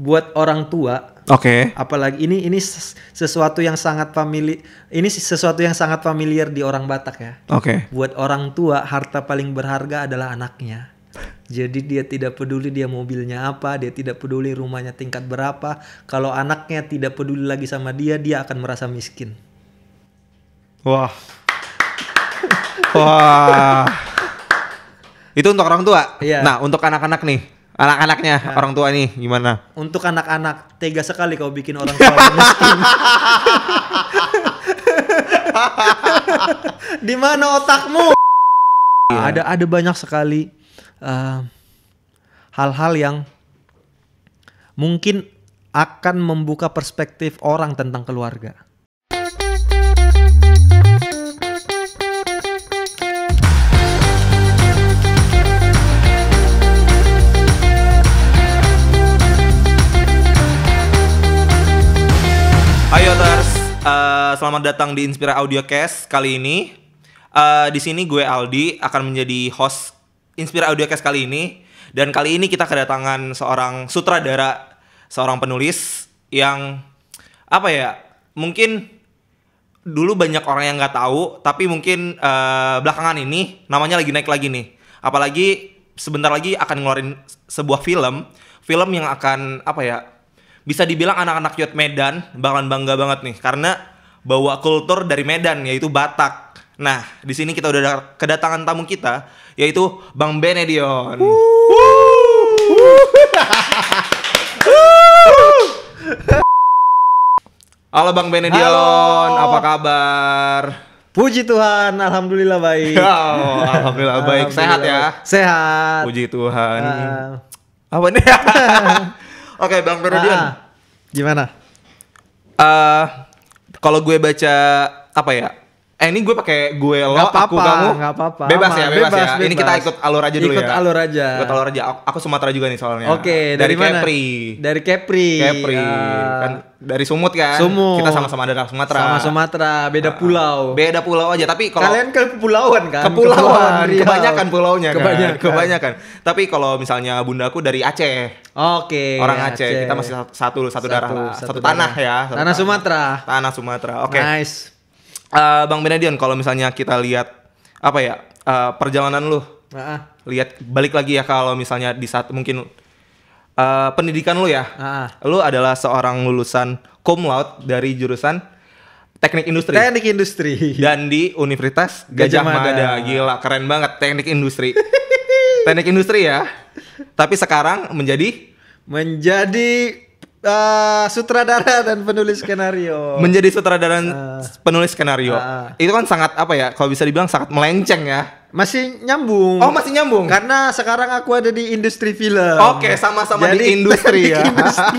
buat orang tua. Oke. Okay. Apalagi ini ini sesuatu yang sangat famili ini sesuatu yang sangat familiar di orang Batak ya. Oke. Okay. Buat orang tua harta paling berharga adalah anaknya. Jadi dia tidak peduli dia mobilnya apa, dia tidak peduli rumahnya tingkat berapa. Kalau anaknya tidak peduli lagi sama dia, dia akan merasa miskin. Wah. Wah. Itu untuk orang tua. Yeah. Nah, untuk anak-anak nih anak-anaknya nah. orang tua ini gimana untuk anak-anak tega sekali kau bikin orang tua miskin di mana otakmu Ya. ada ada banyak sekali eh, hal-hal uh, hal -hal yang mungkin akan membuka perspektif orang tentang keluarga Ayo terus uh, eh, selamat datang di Inspira Audiocast kali ini. Uh, di sini gue Aldi akan menjadi host Inspira Audiocast kali ini. Dan kali ini kita kedatangan seorang sutradara, seorang penulis yang apa ya? Mungkin dulu banyak orang yang nggak tahu, tapi mungkin uh, belakangan ini namanya lagi naik lagi nih. Apalagi sebentar lagi akan ngeluarin sebuah film, film yang akan apa ya? bisa dibilang anak-anak Yot Medan bakalan bangga banget nih karena bawa kultur dari Medan yaitu Batak. Nah, di sini kita udah kedatangan tamu kita yaitu Bang Benedion. Halo Bang Benedion, Halo. apa kabar? Puji Tuhan, alhamdulillah baik. Oh, alhamdulillah baik, sehat ya. Sehat. Puji Tuhan. Uh. Apa nih? Oke, okay, Bang Perodian. Ah, ah, gimana? Uh, kalau gue baca apa ya? Eh ini gue pakai gue lo, gak apa -apa, aku kamu. Gak apa-apa. Bebas ya, bebas, bebas ya. Bebas. Ini kita ikut alur aja dulu ikut ya. Ikut alur aja. Ikut alur aja. Aku Sumatera juga nih soalnya. Oke, okay, dari, dari mana? Kepri. Dari Kepri. Kepri. Uh, kan dari Sumut kan. Sumut. Kita sama-sama dari Sumatera. Sama Sumatera, beda ah, pulau. Beda pulau aja, tapi kalau Kalian ke kepulauan kan? Kepulauan. kepulauan iya. kebanyakan pulaunya kan? kebanyakan. kan. Kebanyakan. Tapi kalau misalnya bunda aku dari Aceh. Oke. Okay, Orang Aceh. Aceh. Kita masih satu satu, satu darah, satu, satu tanah ya. Satu tanah, tanah Sumatera. Tanah Sumatera. Oke. Okay. Nice uh, Bang Benedion kalau misalnya kita lihat apa ya uh, perjalanan lu uh-uh. lihat balik lagi ya kalau misalnya di saat mungkin uh, pendidikan lu ya uh-uh. lu adalah seorang lulusan cum laude dari jurusan teknik industri teknik industri dan di Universitas Gajah, Gajah Mada. Mada gila keren banget teknik industri teknik industri ya tapi sekarang menjadi menjadi uh, sutradara dan penulis skenario. Menjadi sutradara dan uh, penulis skenario. Uh, itu kan sangat apa ya? Kalau bisa dibilang sangat melenceng ya. Masih nyambung. Oh, masih nyambung. Karena sekarang aku ada di industri film. Oke, okay, sama-sama di industri ya. Industri.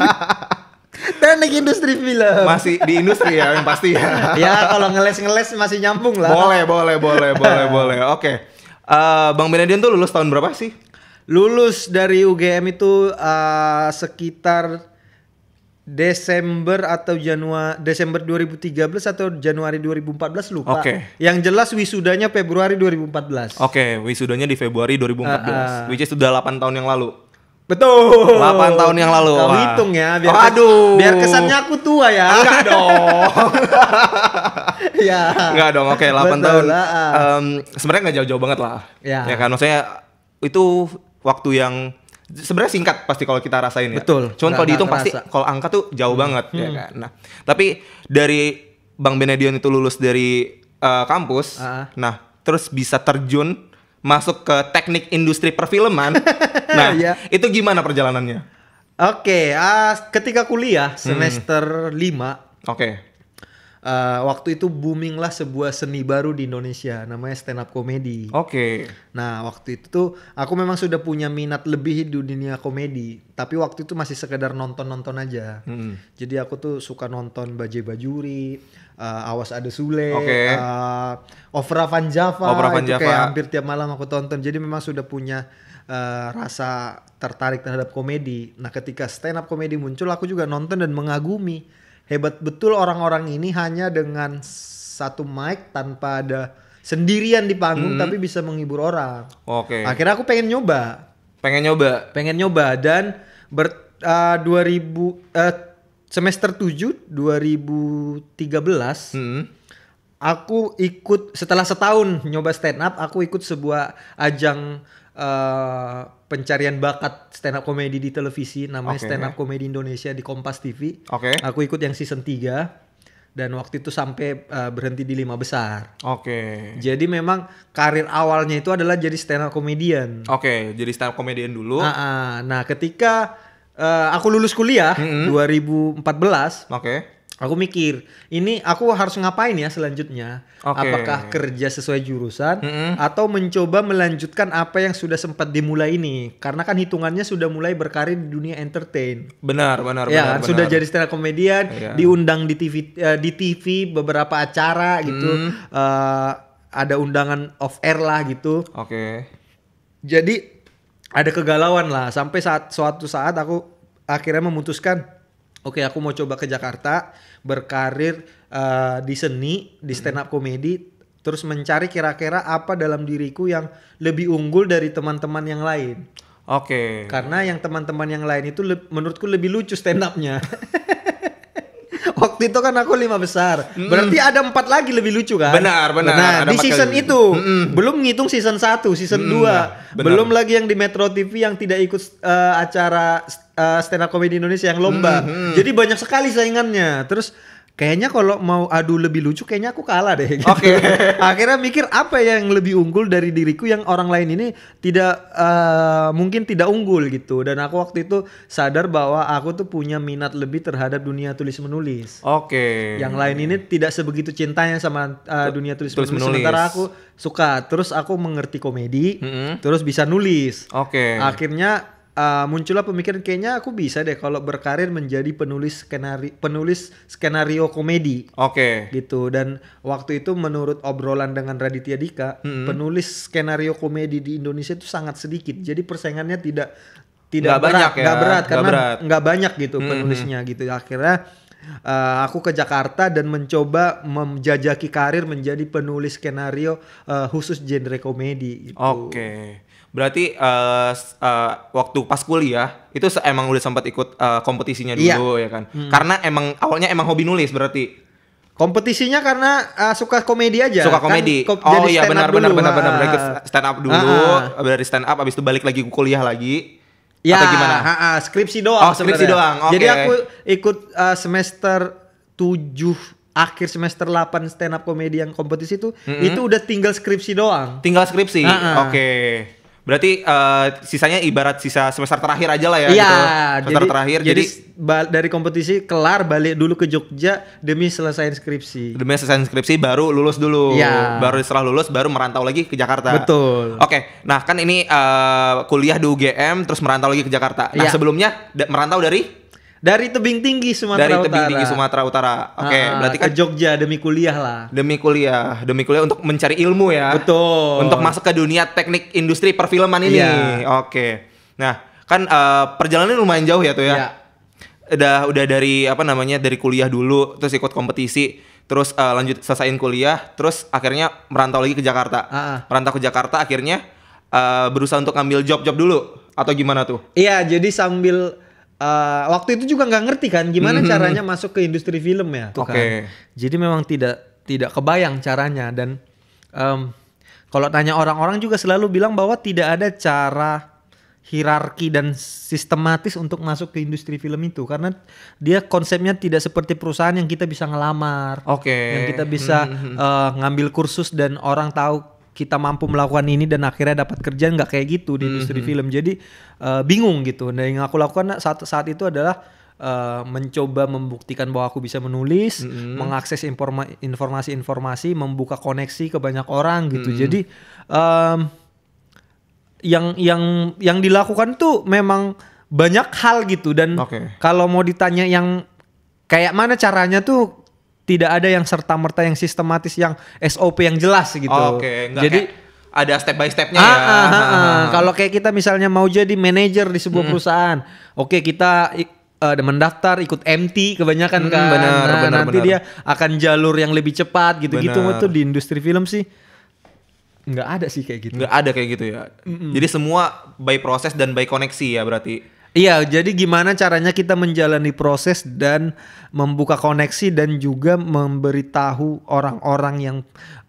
teknik industri film masih di industri ya yang pasti ya ya kalau ngeles-ngeles masih nyambung lah boleh boleh boleh boleh boleh oke okay. uh, eh, bang Benedian tuh lulus tahun berapa sih lulus dari UGM itu uh, sekitar Desember atau Januari Desember 2013 atau Januari 2014 lupa. Oke. Okay. Yang jelas wisudanya Februari 2014. Oke, okay, wisudanya di Februari 2014. Uh, uh. Which is sudah 8 tahun yang lalu. Betul. 8 tahun yang lalu. Kau hitung ya biar oh, aduh. biar kesannya aku tua ya. Enggak dong. ya. Enggak dong. Oke, okay, 8 Betul, tahun. uh. Um, sebenarnya nggak jauh-jauh banget lah. Ya. ya kan maksudnya itu waktu yang sebenarnya singkat pasti kalau kita rasain ya. Betul. Cuman kalau dihitung pasti kalau angka tuh jauh hmm. banget ya hmm. ya kan. Nah, tapi dari Bang Benedion itu lulus dari uh, kampus. Uh. Nah, terus bisa terjun masuk ke teknik industri perfilman. nah, yeah. itu gimana perjalanannya? Oke, okay, uh, ketika kuliah hmm. semester hmm. Oke. Okay uh, waktu itu booming lah sebuah seni baru di Indonesia namanya stand up comedy. Oke. Okay. Nah waktu itu tuh aku memang sudah punya minat lebih di dunia komedi, tapi waktu itu masih sekedar nonton-nonton aja. Hmm. Jadi aku tuh suka nonton Bajai Bajuri, uh, Awas Ada Sule, okay. uh, eh, Opera Van Java, Opera Van Java. kayak hampir tiap malam aku tonton. Jadi memang sudah punya uh, rasa tertarik terhadap komedi. Nah ketika stand up komedi muncul, aku juga nonton dan mengagumi hebat betul orang-orang ini hanya dengan satu mic tanpa ada sendirian di panggung -hmm. tapi bisa menghibur orang. Oke. Okay. Akhirnya aku pengen nyoba. Pengen nyoba. Pengen nyoba dan ber uh, 2000 uh, semester 7 2013 -hmm aku ikut setelah setahun nyoba stand up aku ikut sebuah ajang uh, pencarian bakat stand up comedy di televisi namanya okay. stand up comedy Indonesia di Kompas TV. Oke. Okay. Aku ikut yang season 3 dan waktu itu sampai uh, berhenti di lima besar. Oke. Okay. Jadi memang karir awalnya itu adalah jadi stand up comedian. Oke, okay, jadi stand up comedian dulu. Nah, nah ketika uh, aku lulus kuliah mm -hmm. 2014. Oke. Okay aku mikir ini aku harus ngapain ya selanjutnya okay. apakah kerja sesuai jurusan mm -hmm. atau mencoba melanjutkan apa yang sudah sempat dimulai ini karena kan hitungannya sudah mulai berkarir di dunia entertain benar benar ya benar, Ya benar. sudah jadi stand up komedian yeah. diundang di TV uh, eh, di TV beberapa acara gitu mm. uh, ada undangan off air lah gitu oke okay. jadi ada kegalauan lah sampai saat suatu saat aku akhirnya memutuskan oke okay, aku mau coba ke Jakarta berkarir uh, di seni di hmm. stand up komedi terus mencari kira-kira apa dalam diriku yang lebih unggul dari teman-teman yang lain oke okay. karena yang teman-teman yang lain itu le menurutku lebih lucu stand upnya waktu itu kan aku lima besar mm. berarti ada empat lagi lebih lucu kan benar benar nah ada di season kali. itu mm. belum ngitung season satu, season mm. 2 benar. belum lagi yang di Metro TV yang tidak ikut uh, acara uh, eh, stand up comedy Indonesia yang lomba. Hmm, hmm. Jadi banyak sekali saingannya. Terus kayaknya kalau mau adu lebih lucu kayaknya aku kalah deh gitu. Oke. Okay. Akhirnya mikir apa ya yang lebih unggul dari diriku yang orang lain ini tidak uh, mungkin tidak unggul gitu. Dan aku waktu itu sadar bahwa aku tuh punya minat lebih terhadap dunia tulis menulis. Oke. Okay. Yang lain ini tidak sebegitu cintanya sama uh, dunia tulis, tulis menulis. menulis. Sementara aku suka. Terus aku mengerti komedi, mm -hmm. terus bisa nulis. Oke. Okay. Akhirnya uh, muncullah pemikiran kayaknya aku bisa deh kalau berkarir menjadi penulis skenario penulis skenario komedi. Oke. Okay. Gitu dan waktu itu menurut obrolan dengan Raditya Dika, hmm. penulis skenario komedi di Indonesia itu sangat sedikit. Jadi persaingannya tidak tidak gak berat, banyak ya. Gak berat gak karena berat. nggak banyak gitu hmm. penulisnya gitu. Akhirnya Uh, aku ke Jakarta dan mencoba menjajaki karir menjadi penulis skenario uh, khusus genre komedi. Gitu. Oke. Okay. Berarti uh, uh, waktu pas kuliah itu emang udah sempat ikut uh, kompetisinya iya. dulu iya. ya kan? Hmm. Karena emang awalnya emang hobi nulis berarti. Kompetisinya karena uh, suka komedi aja. Suka kan? komedi. Kan, oh iya benar benar benar benar ah, benar ah. stand up dulu, ah. dari ah. stand up abis itu balik lagi kuliah lagi. Ya, atau gimana? Ha -ha, skripsi doang. Oh, skripsi sebenernya. doang. Okay. Jadi aku ikut uh, semester tujuh akhir semester 8 stand up komedi yang kompetisi itu mm -hmm. itu udah tinggal skripsi doang. Tinggal skripsi. Uh -uh. Oke. Okay. Berarti uh, sisanya ibarat sisa semester terakhir aja lah ya. Iya. Gitu. Semester jadi, terakhir. Jadi, jadi dari kompetisi kelar balik dulu ke Jogja demi selesai inskripsi. Demi selesai inskripsi baru lulus dulu. Ya. Baru setelah lulus baru merantau lagi ke Jakarta. Betul. Oke. Nah kan ini uh, kuliah di UGM terus merantau lagi ke Jakarta. Nah ya. sebelumnya merantau dari dari tebing tinggi Sumatera Utara. Dari Utara. tebing tinggi Sumatera Utara. Oke, okay, ah, ah, berarti kan ke Jogja demi kuliah lah. Demi kuliah, demi kuliah untuk mencari ilmu ya. Betul. Untuk masuk ke dunia teknik industri perfilman ini. Yeah. Oke. Okay. Nah, kan uh, eh, perjalanan lumayan jauh ya tuh ya. Yeah. Udah udah dari apa namanya? dari kuliah dulu, terus ikut kompetisi, terus uh, lanjut selesaiin kuliah, terus akhirnya merantau lagi ke Jakarta. Uh -uh. Merantau ke Jakarta akhirnya uh, berusaha untuk ngambil job-job dulu atau gimana tuh? Iya, jadi sambil uh, waktu itu juga nggak ngerti kan gimana -hmm. caranya masuk ke industri film ya. Oke. Okay. Kan? Jadi memang tidak tidak kebayang caranya dan um, kalau tanya orang-orang juga selalu bilang bahwa tidak ada cara hierarki dan sistematis untuk masuk ke industri film itu karena dia konsepnya tidak seperti perusahaan yang kita bisa ngelamar, okay. yang kita bisa hmm. uh, ngambil kursus dan orang tahu kita mampu melakukan ini dan akhirnya dapat kerjaan nggak kayak gitu di industri mm -hmm. film jadi uh, bingung gitu nah yang aku lakukan saat saat itu adalah uh, mencoba membuktikan bahwa aku bisa menulis mm -hmm. mengakses informasi-informasi membuka koneksi ke banyak orang gitu mm -hmm. jadi um, yang yang yang dilakukan tuh memang banyak hal gitu dan okay. kalau mau ditanya yang kayak mana caranya tuh tidak ada yang serta merta yang sistematis yang SOP yang jelas gitu. Oke, okay. Enggak jadi ada step by stepnya ah, ya. Ah, ah, ah. Kalau kayak kita misalnya mau jadi manajer di sebuah hmm. perusahaan, oke okay, kita uh, mendaftar ikut MT kebanyakan hmm, kan. Benar, nah, benar, nanti benar. dia akan jalur yang lebih cepat gitu-gitu itu di industri film sih nggak ada sih kayak gitu. Nggak ada kayak gitu ya. Mm -mm. Jadi semua by proses dan by koneksi ya berarti. Iya, jadi gimana caranya kita menjalani proses dan membuka koneksi dan juga memberitahu orang-orang yang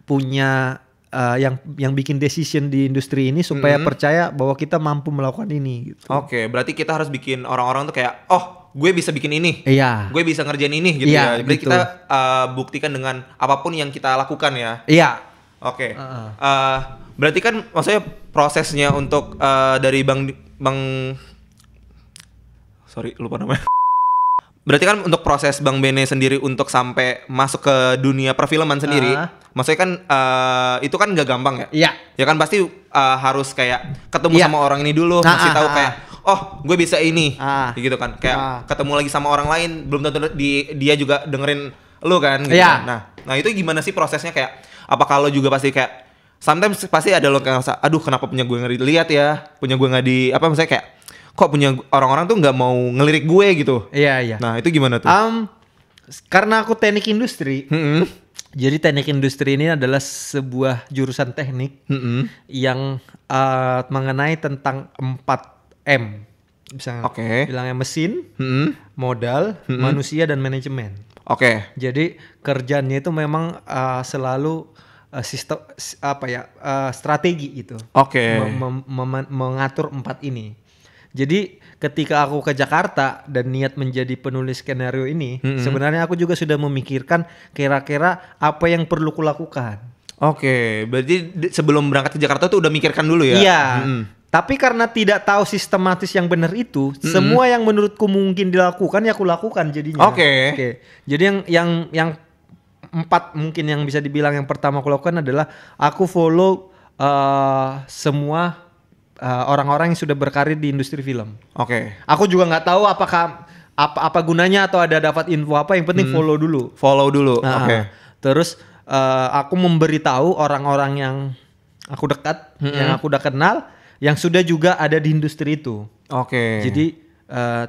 punya uh, yang yang bikin decision di industri ini supaya -hmm. percaya bahwa kita mampu melakukan ini. Gitu. Oke, okay, berarti kita harus bikin orang-orang tuh kayak, oh, gue bisa bikin ini, iya. gue bisa ngerjain ini, gitu iya, ya. Jadi gitu. kita uh, buktikan dengan apapun yang kita lakukan ya. Iya. Oke. Okay. Uh -uh. uh, berarti kan maksudnya prosesnya untuk uh, dari bang bang sorry lupa namanya berarti kan untuk proses Bang Bene sendiri untuk sampai masuk ke dunia perfilman sendiri, uh. maksudnya kan uh, itu kan gak gampang ya? Iya. Ya kan pasti uh, harus kayak ketemu ya. sama orang ini dulu, nah, kasih ah, tahu uh, kayak oh gue bisa ini, ah, gitu kan? Kayak ah. ketemu lagi sama orang lain, belum tentu di, dia juga dengerin lo kan? Gitu yeah. kan? Nah, nah itu gimana sih prosesnya kayak? apa kalau juga pasti kayak sometimes pasti ada lo kayak ngerasa, aduh kenapa punya gue ngeri lihat ya, punya gue nggak di apa misalnya kayak kok punya orang-orang tuh nggak mau ngelirik gue gitu. Iya iya. Nah itu gimana tuh? Um, karena aku teknik industri. Mm -hmm. Jadi teknik industri ini adalah sebuah jurusan teknik mm -hmm. yang uh, mengenai tentang 4 M. Bisa okay. bilangnya mesin, mm -hmm. modal, mm -hmm. manusia dan manajemen. Oke. Okay. Jadi kerjanya itu memang uh, selalu uh, sistem apa ya uh, strategi gitu. Oke. Okay. mengatur empat ini. Jadi ketika aku ke Jakarta dan niat menjadi penulis skenario ini, mm -hmm. sebenarnya aku juga sudah memikirkan kira-kira apa yang perlu kulakukan. Oke, okay, berarti sebelum berangkat ke Jakarta tuh udah mikirkan dulu ya? Iya. Mm -hmm. Tapi karena tidak tahu sistematis yang benar itu, mm -hmm. semua yang menurutku mungkin dilakukan ya aku lakukan jadinya. Oke. Okay. Oke. Okay. Jadi yang yang yang empat mungkin yang bisa dibilang yang pertama aku lakukan adalah aku follow uh, semua Eh, orang-orang uh, yang sudah berkarir di industri film. Oke. Okay. Aku juga nggak tahu apakah apa apa gunanya atau ada dapat info apa yang penting hmm. follow dulu. Follow dulu. Nah, Oke. Okay. Terus uh, aku memberitahu orang-orang yang aku dekat, hmm. yang aku udah kenal, yang sudah juga ada di industri itu. Oke. Okay. Jadi uh,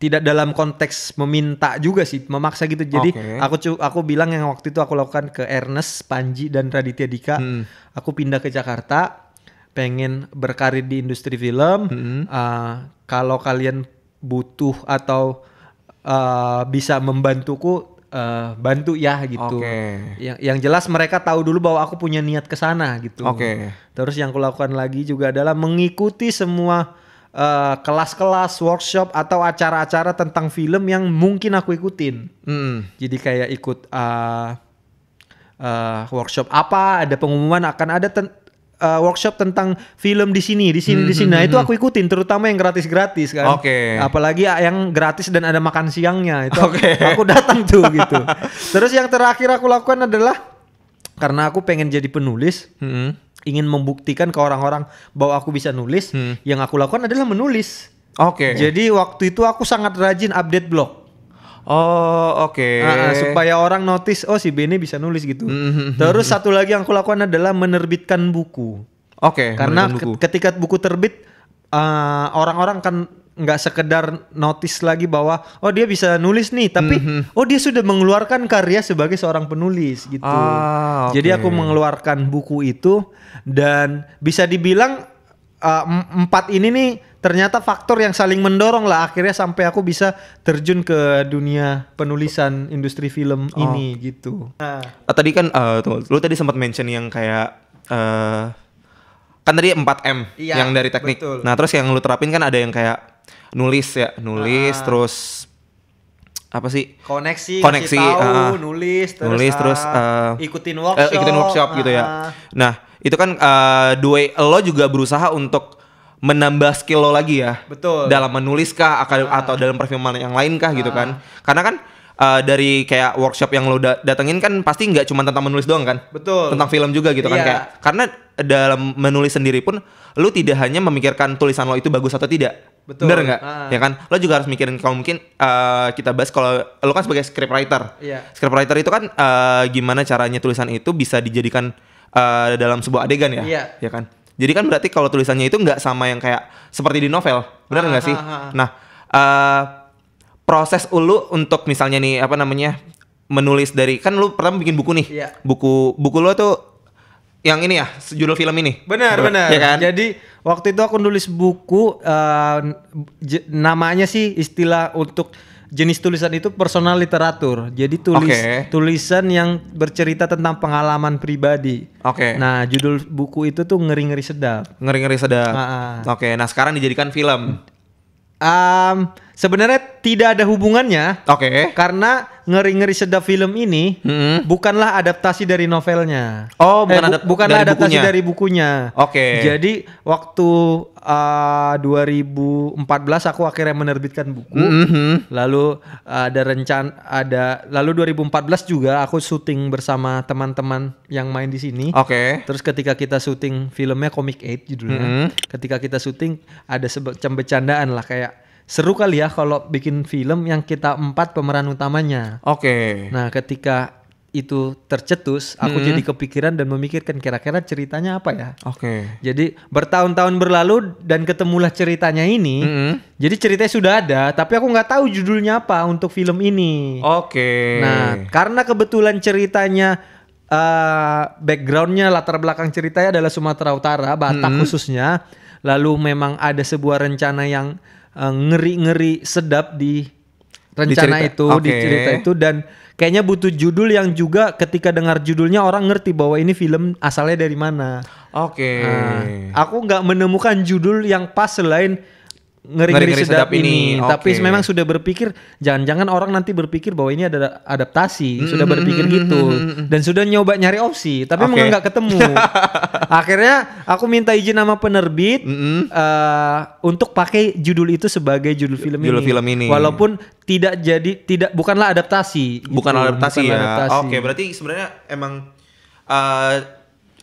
tidak dalam konteks meminta juga sih, memaksa gitu. Jadi okay. aku aku bilang yang waktu itu aku lakukan ke Ernest, Panji dan Raditya Dika, hmm. aku pindah ke Jakarta pengen berkarir di industri film, hmm. uh, kalau kalian butuh atau uh, bisa membantuku uh, bantu ya gitu. Okay. Yang yang jelas mereka tahu dulu bahwa aku punya niat ke sana gitu. Okay. Terus yang kulakukan lagi juga adalah mengikuti semua uh, kelas-kelas, uh, workshop atau acara-acara tentang film yang mungkin aku ikutin. Mm. Jadi kayak ikut uh, uh, workshop apa, ada pengumuman akan ada uh, workshop tentang film di sini, di sini, hmm, di sini. Nah, hmm, itu hmm, aku hmm. ikutin terutama yang gratis-gratis kan. Oke. Okay. Apalagi yang gratis dan ada makan siangnya itu okay. aku, aku datang tuh gitu. Terus yang terakhir aku lakukan adalah karena aku pengen jadi penulis. Hmm. Ingin membuktikan ke orang-orang bahwa aku bisa nulis, hmm. yang aku lakukan adalah menulis. Oke. Okay. Jadi waktu itu aku sangat rajin update blog. Oh oke. Okay. Uh, supaya orang notice oh si Bene bisa nulis gitu. Mm-hmm, mm-hmm. Terus satu lagi yang aku lakukan adalah menerbitkan buku. Oke. Okay, Karena buku. ketika buku terbit eh, orang-orang uh, kan nggak sekedar notice lagi bahwa oh dia bisa nulis nih tapi mm-hmm. oh dia sudah mengeluarkan karya sebagai seorang penulis gitu. Ah, okay. Jadi aku mengeluarkan buku itu dan bisa dibilang uh, empat ini nih ternyata faktor yang saling mendorong lah akhirnya sampai aku bisa terjun ke dunia penulisan industri film oh. ini gitu. Nah. Ah, tadi kan uh, tunggu, lu tadi sempat mention yang kayak uh, kan tadi 4M iya, yang dari teknik. Betul. Nah, terus yang lu terapin kan ada yang kayak nulis ya, nulis ah. terus apa sih koneksi koneksi tahu, uh, nulis terus, nulis, terus uh, ikutin workshop uh, ikutin workshop uh, gitu ya nah itu kan uh, dua lo juga berusaha untuk menambah skill lo lagi ya. Betul. Dalam menulis kah nah. atau, ah. dalam perfilman yang lain kah ah. gitu nah. kan. Karena kan uh, dari kayak workshop yang lo da datengin kan pasti nggak cuma tentang menulis doang kan? Betul. Tentang film juga gitu kan iya. kayak karena dalam menulis sendiri pun lo tidak hanya memikirkan tulisan lo itu bagus atau tidak. Betul. Bener nggak? Ah. Ya kan? Lo juga harus mikirin kalau mungkin uh, kita bahas kalau lo kan sebagai script writer. Yeah. Script writer itu kan uh, gimana caranya tulisan itu bisa dijadikan uh, dalam sebuah adegan ya? Iya. Yeah. Ya kan? Jadi kan berarti kalau tulisannya itu nggak sama yang kayak seperti di novel, benar nggak ah, sih? Ah, ah, nah, uh, proses ulu untuk misalnya nih apa namanya menulis dari kan lu pertama bikin buku nih, iya. buku buku lu tuh yang ini ya judul film ini benar benar ya kan? jadi waktu itu aku nulis buku uh, namanya sih istilah untuk jenis tulisan itu personal literatur. Jadi tulis okay. tulisan yang bercerita tentang pengalaman pribadi. Oke. Okay. Nah, judul buku itu tuh ngeri-ngeri sedap. Ngeri-ngeri sedap. Ah, ah. Oke, okay, nah sekarang dijadikan film. Um, sebenarnya tidak ada hubungannya. Oke. Okay. Karena ngeri-ngeri sedap film ini hmm. bukanlah adaptasi dari novelnya. Oh, eh, bukan eh, adap bukanlah dari adaptasi bukunya. dari bukunya. Oke. Okay. Jadi waktu uh, ah, 2014 aku akhirnya menerbitkan buku. Mm -hmm. Lalu uh, ada rencan ada lalu 2014 juga aku syuting bersama teman-teman yang main di sini. Oke. Okay. Terus ketika kita syuting filmnya Comic Eight judulnya. Mm -hmm. Ketika kita syuting ada sebe- bercandaan lah kayak seru kali ya kalau bikin film yang kita empat pemeran utamanya. Oke. Okay. Nah, ketika itu tercetus, aku hmm. jadi kepikiran dan memikirkan kira-kira ceritanya apa ya. Oke. Okay. Jadi bertahun-tahun berlalu dan ketemulah ceritanya ini. Hmm. Jadi ceritanya sudah ada, tapi aku nggak tahu judulnya apa untuk film ini. Oke. Okay. Nah, karena kebetulan ceritanya uh, backgroundnya latar belakang ceritanya adalah Sumatera Utara, Batak hmm. khususnya. Lalu memang ada sebuah rencana yang Eh, ngeri-ngeri sedap di rencana di cerita. itu, okay. di cerita itu dan kayaknya butuh judul yang juga ketika dengar judulnya orang ngerti bahwa ini film asalnya dari mana. Oke. Okay. Uh, aku nggak menemukan judul yang pas selain ngeri-ngeri sedap, sedap ini. ini. Okay. Tapi memang sudah berpikir jangan-jangan orang nanti berpikir bahwa ini ada adaptasi, mm-hmm. sudah berpikir mm-hmm, gitu mm-hmm, mm-hmm. dan sudah nyoba nyari opsi tapi okay. nggak ketemu. Akhirnya aku minta izin nama penerbit mm-hmm. uh, untuk pakai judul itu sebagai judul film judul ini. film ini. Walaupun tidak jadi tidak bukanlah adaptasi. Gitu. Bukan adaptasi bukan ya. Oke, okay, berarti sebenarnya emang uh,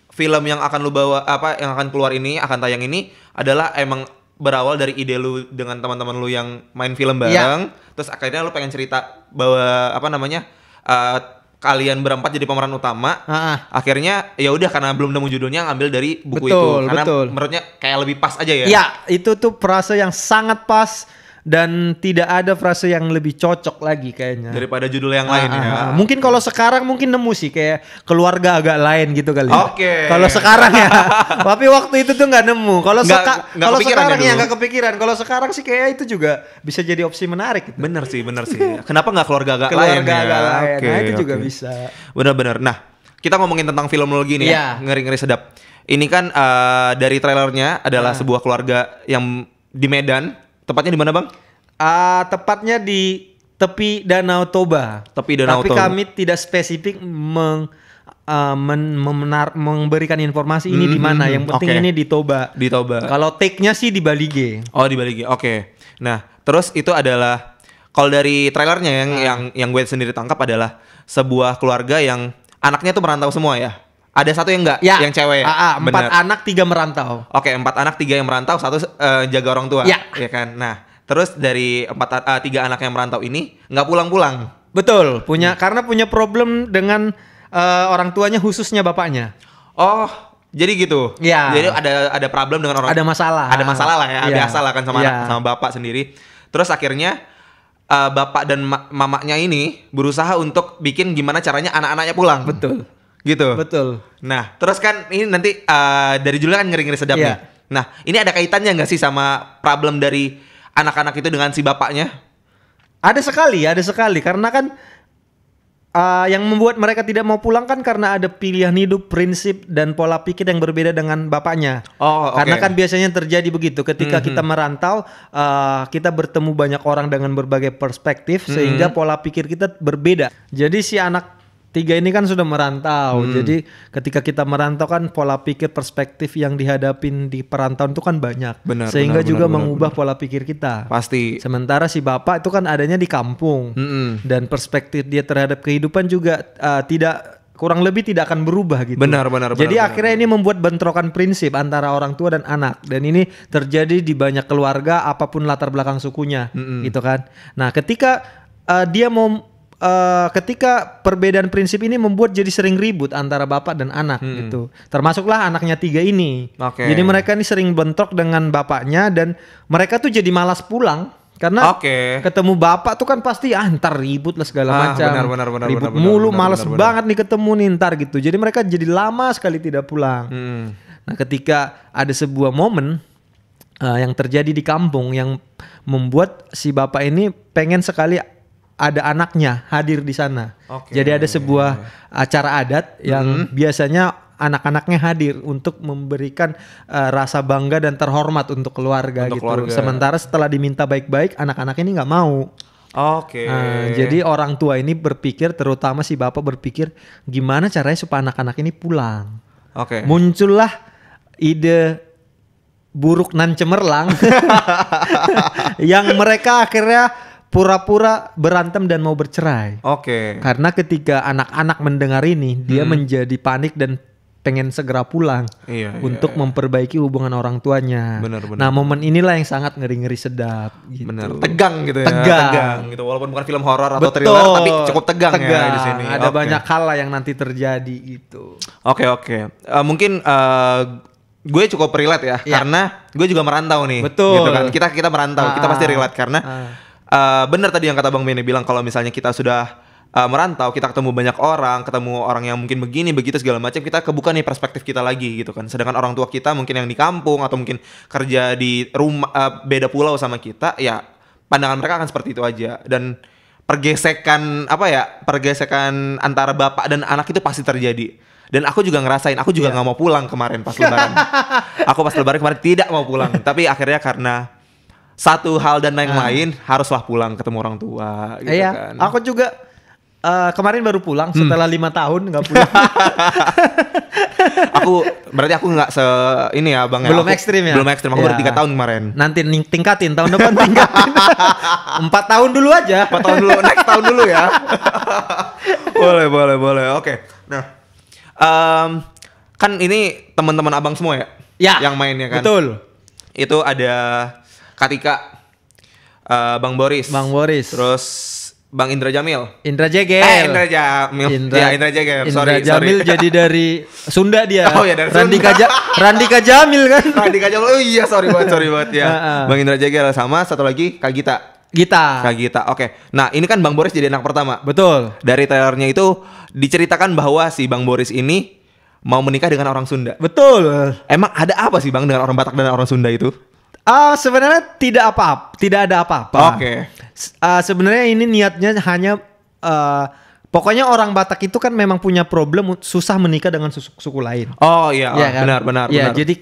film yang akan lu bawa apa yang akan keluar ini akan tayang ini adalah emang berawal dari ide lu dengan teman-teman lu yang main film iya. bareng, ya. terus akhirnya lu pengen cerita bahwa apa namanya uh, kalian berempat jadi pemeran utama. uh Akhirnya ya udah karena belum nemu judulnya ngambil dari buku betul, itu. Karena betul. menurutnya kayak lebih pas aja ya. Iya, itu tuh perasa yang sangat pas dan tidak ada frase yang lebih cocok lagi kayaknya daripada judul yang lain ah, ya. Ah, ah. mungkin kalau sekarang mungkin nemu sih kayak keluarga agak lain gitu kali. Oke. Okay. Kalau sekarang ya. tapi waktu itu tuh nggak nemu. Kalau seka kalau sekarang ya, ya nggak kepikiran. Kalau sekarang sih kayak itu juga bisa jadi opsi menarik. Gitu. Bener sih, bener sih. Kenapa nggak keluarga agak keluarga lain? Keluarga ya? agak ya? lain. Okay, nah itu okay. juga bisa. Bener-bener. Nah kita ngomongin tentang filmologi nih yeah. ya. Iya. Ngeri-ngeri sedap. Ini kan uh, dari trailernya adalah nah. sebuah keluarga yang di Medan Tepatnya di mana, Bang? Uh, tepatnya di tepi Danau Toba. Tepi Danau Tapi Toba. kami tidak spesifik meng uh, men, memenar, memberikan informasi ini -hmm. di mana. Hmm, yang penting okay. ini di Toba. Di Toba. Kalau take-nya sih di Bali G. Oh, di Bali G. Oke. Okay. Nah, terus itu adalah kalau dari trailernya yang hmm. yang yang gue sendiri tangkap adalah sebuah keluarga yang anaknya tuh merantau semua ya. Ada satu yang enggak, ya. yang cewek. Ya? Ah, ah, empat anak, tiga merantau. Oke, empat anak, tiga yang merantau, satu uh, jaga orang tua. Ya. ya kan. Nah, terus dari empat uh, tiga anak yang merantau ini nggak pulang-pulang. Betul, punya hmm. karena punya problem dengan uh, orang tuanya khususnya bapaknya. Oh, jadi gitu. Iya. Jadi ada ada problem dengan orang. Ada masalah. Ada masalah lah ya, ya. biasa lah kan sama ya. sama bapak sendiri. Terus akhirnya uh, bapak dan ma mamanya ini berusaha untuk bikin gimana caranya anak-anaknya pulang. Betul gitu. Betul. Nah, terus kan ini nanti uh, dari Julia kan ngeri-ngeri sedap yeah. nih. Nah, ini ada kaitannya nggak sih sama problem dari anak-anak itu dengan si bapaknya? Ada sekali, ada sekali. Karena kan uh, yang membuat mereka tidak mau pulang kan karena ada pilihan hidup, prinsip dan pola pikir yang berbeda dengan bapaknya. Oh, okay. Karena kan biasanya terjadi begitu. Ketika mm -hmm. kita merantau, uh, kita bertemu banyak orang dengan berbagai perspektif, mm -hmm. sehingga pola pikir kita berbeda. Jadi si anak tiga ini kan sudah merantau. Hmm. Jadi ketika kita merantau kan pola pikir perspektif yang dihadapin di perantauan itu kan banyak. Benar. Sehingga benar, juga benar, mengubah benar. pola pikir kita. Pasti. Sementara si bapak itu kan adanya di kampung. Hmm. Dan perspektif dia terhadap kehidupan juga uh, tidak kurang lebih tidak akan berubah gitu. Benar, benar. Jadi benar, akhirnya benar. ini membuat bentrokan prinsip antara orang tua dan anak, dan ini terjadi di banyak keluarga apapun latar belakang sukunya, mm -hmm. gitu kan. Nah, ketika uh, dia mau uh, ketika perbedaan prinsip ini membuat jadi sering ribut antara bapak dan anak hmm. gitu. Termasuklah anaknya tiga ini. Okay. Jadi mereka ini sering bentrok dengan bapaknya dan mereka tuh jadi malas pulang karena okay. ketemu bapak tuh kan pasti ah ntar ribut lah segala ah, macam. Benar, benar, benar, ribut benar, mulu, benar, malas benar, benar. banget nih ketemu nih ntar gitu. Jadi mereka jadi lama sekali tidak pulang. Hmm. Nah, ketika ada sebuah momen uh, yang terjadi di kampung yang membuat si bapak ini pengen sekali ada anaknya hadir di sana. Okay. Jadi ada sebuah acara adat yang hmm. biasanya anak-anaknya hadir untuk memberikan uh, rasa bangga dan terhormat untuk keluarga untuk gitu. Keluarga. Sementara setelah diminta baik-baik, anak-anak ini nggak mau. Oke. Okay. Nah, jadi orang tua ini berpikir, terutama si bapak berpikir, gimana caranya supaya anak-anak ini pulang. Oke. Okay. Muncullah ide buruk nan cemerlang yang mereka akhirnya pura-pura berantem dan mau bercerai. Oke. Okay. Karena ketika anak-anak mendengar ini, dia hmm. menjadi panik dan pengen segera pulang iya, iya untuk iya, memperbaiki hubungan orang tuanya. Bener, bener. Nah momen inilah yang sangat ngeri-ngeri sedap. Gitu. Bener. Tegang gitu ya. Tegang. tegang gitu. Walaupun bukan film horor atau thriller, tapi cukup tegang, ya tegang. ya di sini. Ada okay. banyak hal lah yang nanti terjadi itu. Oke okay, oke. Okay. Uh, eh, mungkin uh, gue cukup relate ya, ya. karena gue juga merantau nih. Gitu Betul. Gitu kan. Kita kita merantau, ah, kita pasti relate karena. Ah uh, benar tadi yang kata Bang Benny bilang kalau misalnya kita sudah uh, merantau, kita ketemu banyak orang, ketemu orang yang mungkin begini, begitu segala macam, kita kebuka nih perspektif kita lagi gitu kan. Sedangkan orang tua kita mungkin yang di kampung atau mungkin kerja di rumah uh, beda pulau sama kita, ya pandangan mereka akan seperti itu aja dan pergesekan apa ya pergesekan antara bapak dan anak itu pasti terjadi dan aku juga ngerasain aku juga iya. nggak yeah. mau pulang kemarin pas lebaran aku pas lebaran kemarin tidak mau pulang tapi akhirnya karena satu hal dan yang lain ah. haruslah pulang ketemu orang tua gitu iya. kan. Aku juga uh, kemarin baru pulang hmm. setelah lima tahun nggak pulang. aku berarti aku nggak se ini ya bang ya. belum ya, ekstrim ya belum ekstrim aku ya. baru iya. tiga tahun kemarin nanti tingkatin tahun depan tingkatin empat tahun dulu aja empat tahun dulu next tahun dulu ya boleh boleh boleh oke okay. nah um, kan ini teman-teman abang semua ya ya yang mainnya kan betul itu ada Katika uh, eh, Bang Boris. Bang Boris. Terus Bang Indra Jamil. Indra Jegel. Eh, Indra Jamil. Indra, ya, Indra Jegel. Sorry, Jamil sorry. jadi dari Sunda dia. Oh ya dari Randika Sunda. Ja, Randika Jamil kan. Randika Jamil. Oh iya, sorry banget, sorry banget ya. Bang Indra Jegel sama satu lagi Kak Gita. Gita. Kak Gita. Oke. Okay. Nah, ini kan Bang Boris jadi anak pertama. Betul. Dari trailernya itu diceritakan bahwa si Bang Boris ini mau menikah dengan orang Sunda. Betul. Emang ada apa sih Bang dengan orang Batak dan orang Sunda itu? Uh, sebenarnya tidak apa-apa, tidak ada apa-apa. Oke. Okay. Uh, sebenarnya ini niatnya hanya uh, pokoknya orang Batak itu kan memang punya problem susah menikah dengan suku, suku lain. Oh iya, yeah, oh, kan? benar benar. Ya, benar. jadi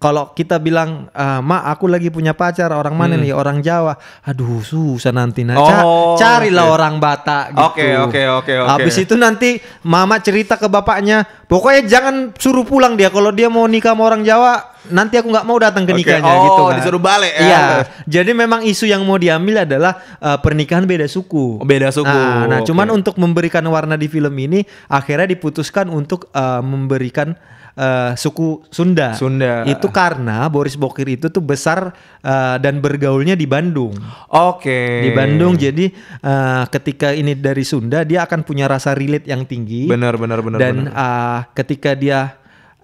kalau kita bilang, uh, mak aku lagi punya pacar orang mana hmm. nih orang Jawa, aduh susah nanti nah, oh, carilah okay. orang Batak. gitu. Oke oke oke oke. Habis itu nanti mama cerita ke bapaknya, pokoknya jangan suruh pulang dia kalau dia mau nikah sama orang Jawa nanti aku nggak mau datang ke nikahnya okay. oh, gitu kan. disuruh balik ya. Iya. Jadi memang isu yang mau diambil adalah uh, pernikahan beda suku. Oh, beda suku. Ah, nah, nah okay. cuman untuk memberikan warna di film ini akhirnya diputuskan untuk uh, memberikan uh, suku Sunda. Sunda. Itu karena Boris Bokir itu tuh besar uh, dan bergaulnya di Bandung. Oke. Okay. Di Bandung jadi uh, ketika ini dari Sunda dia akan punya rasa relate yang tinggi. Benar benar benar. Dan benar. Uh, ketika dia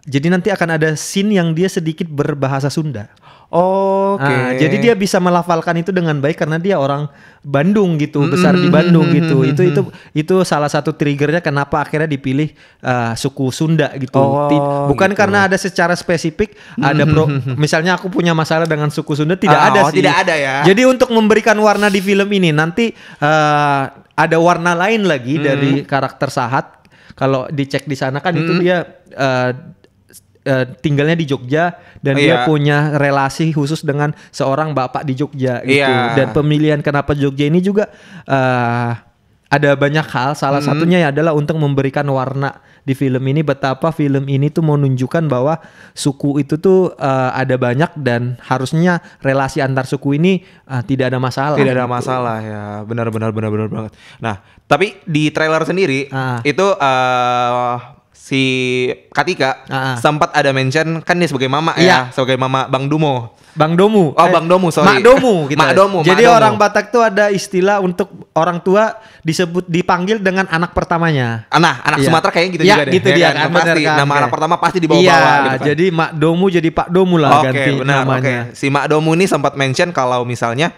jadi nanti akan ada scene yang dia sedikit berbahasa Sunda. Oh, Oke. Okay. Nah, jadi dia bisa melafalkan itu dengan baik karena dia orang Bandung gitu, mm -hmm. besar di hmm, Bandung hmm, gitu. Mm -hmm. Itu hmm, itu itu salah satu triggernya kenapa akhirnya dipilih uh, suku Sunda gitu. Oh, Bukan gitu. karena ada secara spesifik mm -hmm. ada pro, misalnya aku punya masalah dengan suku Sunda tidak ah, oh, ada sih. Tidak ada ya. Jadi untuk memberikan warna di film ini nanti uh, ada warna lain lagi mm. dari karakter Sahat. Kalau dicek di sana kan mm. itu dia uh, uh, tinggalnya di Jogja dan iya. dia punya relasi khusus dengan seorang bapak di Jogja gitu. Iya. Dan pemilihan kenapa Jogja ini juga uh, ada banyak hal. Salah hmm. satunya ya adalah untuk memberikan warna di film ini betapa film ini tuh menunjukkan bahwa suku itu tuh uh, ada banyak dan harusnya relasi antar suku ini uh, tidak ada masalah. Tidak gitu. ada masalah ya, benar-benar benar-benar banget. Nah, tapi di trailer sendiri uh. itu uh, si Katika uh-huh. sempat ada mention kan dia sebagai mama yeah. ya, sebagai mama Bang Dumo. Bang Domu. Oh, Bang eh, Domu, sorry. Mak Domu gitu. Mak ya. Domu. Jadi Mak Domu. orang Batak tuh ada istilah untuk orang tua disebut dipanggil dengan anak pertamanya. Nah, anak yeah. Sumatera kayaknya gitu yeah, juga deh. gitu ya dia ya, kan, kan pasti kan, nama okay. anak iya. pertama pasti di bawah-bawah yeah, gitu kan. jadi Mak Domu jadi Pak Domu lah okay, ganti benar, namanya. Okay. Si Mak Domu ini sempat mention kalau misalnya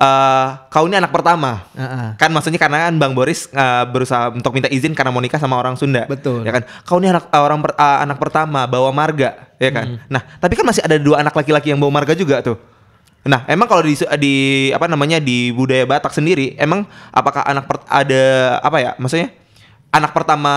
uh, kau ini anak pertama, uh -uh. kan maksudnya karena kan Bang Boris uh, berusaha untuk minta izin karena mau nikah sama orang Sunda, betul, ya kan? Kau ini anak uh, orang per, uh, anak pertama bawa marga, ya kan? Hmm. Nah, tapi kan masih ada dua anak laki-laki yang bawa marga juga tuh. Nah, emang kalau di, di apa namanya di budaya Batak sendiri, emang apakah anak per, ada apa ya? Maksudnya anak pertama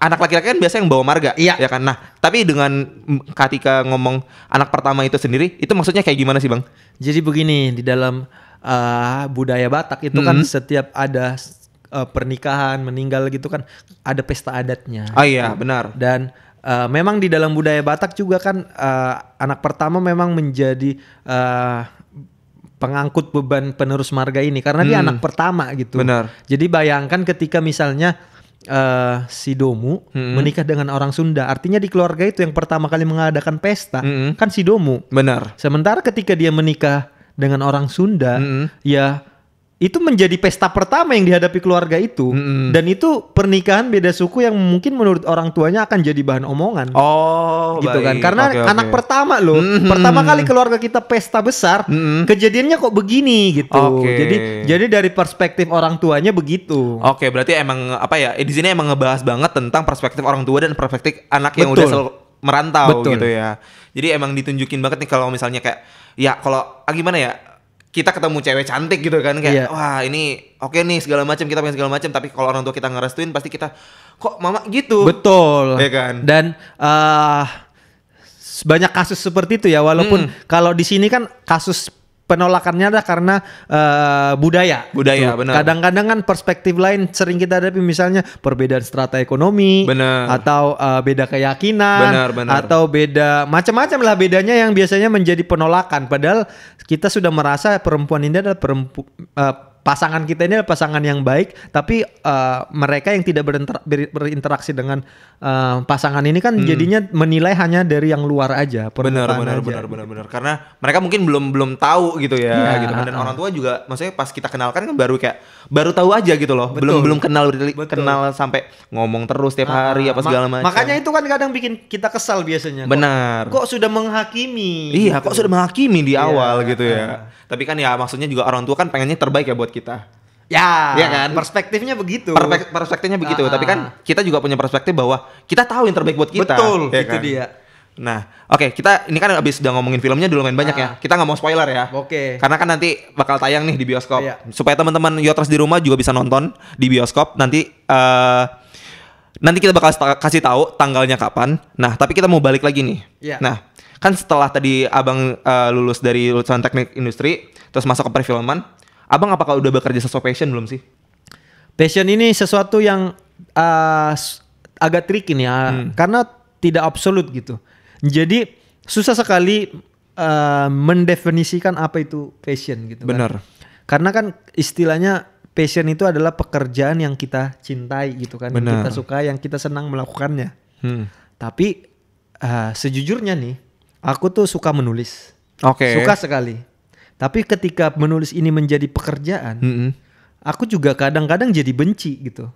anak laki-laki kan biasanya yang bawa marga, iya. ya kan? Nah, tapi dengan ketika ngomong anak pertama itu sendiri, itu maksudnya kayak gimana sih, Bang? Jadi begini, di dalam uh, budaya Batak itu kan hmm. kan setiap ada uh, pernikahan meninggal gitu kan ada pesta adatnya. Ah iya kan? benar. Dan uh, memang di dalam budaya Batak juga kan uh, anak pertama memang menjadi uh, pengangkut beban penerus marga ini karena hmm. dia anak pertama gitu. Benar. Jadi bayangkan ketika misalnya uh, si Domu hmm. menikah dengan orang Sunda. Artinya di keluarga itu yang pertama kali mengadakan pesta hmm. kan si Domu. Benar. Sementara ketika dia menikah dengan orang Sunda, mm-hmm. ya itu menjadi pesta pertama yang dihadapi keluarga itu mm-hmm. dan itu pernikahan beda suku yang mungkin menurut orang tuanya akan jadi bahan omongan. Oh, gitu kan? baik. kan. Karena okay, okay. anak pertama loh, mm-hmm. pertama kali keluarga kita pesta besar, mm-hmm. kejadiannya kok begini gitu. Okay. Jadi jadi dari perspektif orang tuanya begitu. Oke, okay, berarti emang apa ya? Di sini emang ngebahas banget tentang perspektif orang tua dan perspektif anak yang udah merantau Betul. gitu ya. Jadi emang ditunjukin banget nih kalau misalnya kayak ya kalau ah gimana ya kita ketemu cewek cantik gitu kan kayak yeah. wah ini oke okay nih segala macam kita pengen segala macam tapi kalau orang tua kita ngerestuin pasti kita kok mama gitu. Betul. Ya kan? Dan uh, banyak kasus seperti itu ya walaupun hmm. kalau di sini kan kasus penolakannya adalah karena uh, budaya. Budaya, gitu. benar. Kadang-kadang kan perspektif lain sering kita hadapi misalnya perbedaan strata ekonomi, benar. Atau uh, beda keyakinan, benar, benar. Atau beda macam-macam lah bedanya yang biasanya menjadi penolakan. Padahal kita sudah merasa perempuan ini adalah perempu, uh, pasangan kita ini adalah pasangan yang baik, tapi uh, mereka yang tidak berinter berinteraksi dengan uh, pasangan ini kan hmm. jadinya menilai hanya dari yang luar aja. Benar, benar, aja. benar, gitu. benar, benar. Karena mereka mungkin belum belum tahu gitu ya, ya gitu. Kan. Dan orang tua juga, maksudnya pas kita kenalkan kan baru kayak baru tahu aja gitu loh. Betul. Belum belum kenal Betul. kenal sampai ngomong terus tiap ah, hari uh, apa segala macam. Makanya itu kan kadang bikin kita kesal biasanya. Benar. Kok, kok sudah menghakimi? Iya, gitu. kok sudah menghakimi di iya, awal yeah. gitu ya. Uh. Tapi kan ya maksudnya juga orang tua kan pengennya terbaik ya buat buat kita. Ya, ya kan? Perspektifnya begitu. Perpek perspektifnya begitu, ah. tapi kan ah. kita juga punya perspektif bahwa kita tahu yang terbaik buat kita. Betul, ya itu kan? dia. Nah, oke okay, kita ini kan abis udah ngomongin filmnya dulu main banyak ya. ah. ya. Kita nggak mau spoiler ya. Oke. Okay. Karena kan nanti bakal tayang nih di bioskop. Iya. Supaya teman-teman Yotras di rumah juga bisa nonton di bioskop. Nanti uh, nanti kita bakal kasih tahu tanggalnya kapan. Nah, tapi kita mau balik lagi nih. Iya. Nah, kan setelah tadi abang uh, lulus dari lulusan teknik industri, terus masuk ke perfilman, Abang apakah udah bekerja sesuai passion belum sih? Passion ini sesuatu yang uh, agak tricky nih ya, hmm. karena tidak absolut gitu. Jadi susah sekali uh, mendefinisikan apa itu passion gitu. Kan. Benar. Kan? Karena kan istilahnya passion itu adalah pekerjaan yang kita cintai gitu kan, yang kita suka, yang kita senang melakukannya. Hmm. Tapi uh, sejujurnya nih, aku tuh suka menulis. Oke. Okay. Suka sekali tapi ketika menulis ini menjadi pekerjaan, mm -hmm. aku juga kadang-kadang jadi benci gitu.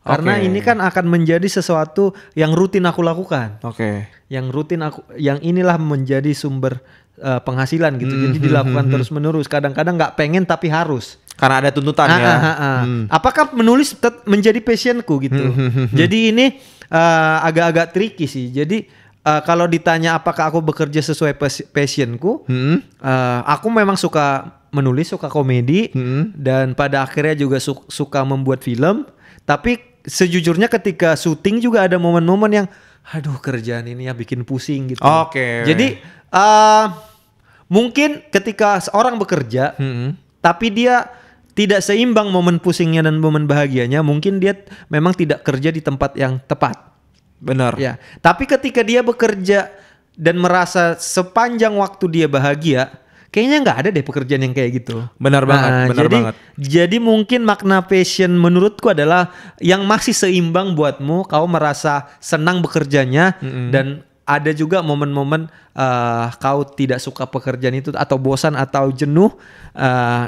Karena okay. ini kan akan menjadi sesuatu yang rutin aku lakukan. Oke. Okay. Yang rutin aku, yang inilah menjadi sumber uh, penghasilan gitu. Mm -hmm. Jadi mm-hmm. dilakukan mm-hmm. terus menerus. Kadang-kadang nggak pengen tapi harus. Karena ada tuntutan ah, ya. Ah, ah, ah. Hmm. Apakah menulis menjadi passionku gitu? Mm-hmm. Jadi ini eh, agak-agak uh, agak -agak tricky sih. Jadi uh, kalau ditanya apakah aku bekerja sesuai passionku, hmm. uh, aku memang suka menulis, suka komedi, hmm. dan pada akhirnya juga su suka membuat film. Tapi sejujurnya ketika syuting juga ada momen-momen yang, aduh kerjaan ini ya bikin pusing gitu. Oke. Okay. Jadi uh, mungkin ketika seorang bekerja, hmm. tapi dia tidak seimbang momen pusingnya dan momen bahagianya, mungkin dia memang tidak kerja di tempat yang tepat. Benar. Ya, tapi ketika dia bekerja dan merasa sepanjang waktu dia bahagia, kayaknya nggak ada deh pekerjaan yang kayak gitu. Benar nah, banget, benar jadi, banget. Jadi mungkin makna passion menurutku adalah yang masih seimbang buatmu, kau merasa senang bekerjanya mm -hmm. dan ada juga momen-momen uh, kau tidak suka pekerjaan itu atau bosan atau jenuh uh,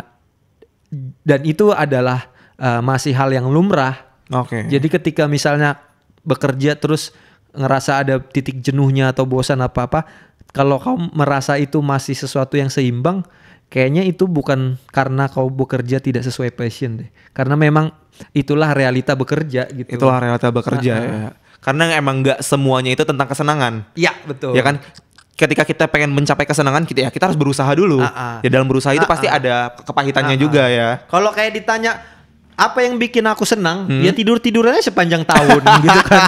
dan itu adalah uh, masih hal yang lumrah. Oke. Okay. Jadi ketika misalnya bekerja terus ngerasa ada titik jenuhnya atau bosan apa-apa, kalau kau merasa itu masih sesuatu yang seimbang, kayaknya itu bukan karena kau bekerja tidak sesuai passion deh. Karena memang itulah realita bekerja gitu. Itulah realita bekerja nah, ya. Karena emang nggak semuanya itu tentang kesenangan. Iya, betul. Ya kan? Ketika kita pengen mencapai kesenangan kita ya kita harus berusaha dulu. Ya dalam berusaha itu pasti ada kepahitannya juga ya. Kalau kayak ditanya apa yang bikin aku senang hmm. ya tidur tidurannya sepanjang tahun gitu kan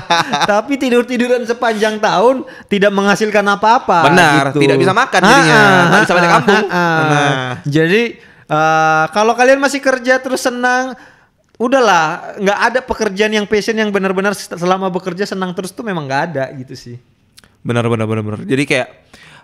tapi tidur tiduran sepanjang tahun tidak menghasilkan apa-apa benar gitu. tidak bisa makan jadinya ah, ah, nggak bisa balik ah, kampung jadi uh, kalau kalian masih kerja terus senang udahlah nggak ada pekerjaan yang passion yang benar-benar selama bekerja senang terus tuh memang nggak ada gitu sih benar benar benar benar jadi kayak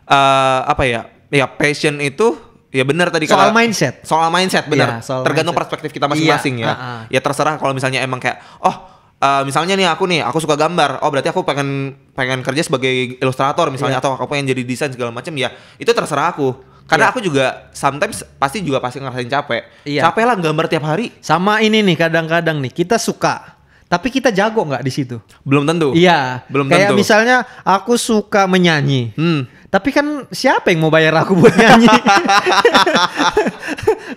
uh, apa ya ya passion itu Ya benar tadi soal kata, mindset. Soal mindset iya, benar. Ya, Tergantung mindset. perspektif kita iya, masing-masing ya. Ya. Uh-uh. ya terserah kalau misalnya emang kayak oh Uh, misalnya nih aku nih, aku suka gambar. Oh berarti aku pengen pengen kerja sebagai ilustrator misalnya yeah. atau aku pengen jadi desain segala macam ya. Itu terserah aku. Karena yeah. aku juga sometimes pasti juga pasti ngerasain capek. Yeah. Capek lah gambar tiap hari. Sama ini nih kadang-kadang nih kita suka tapi kita jago nggak di situ? Belum tentu. Iya. Belum Kayak tentu. Kayak misalnya aku suka menyanyi. Hmm tapi kan siapa yang mau bayar aku buat nyanyi?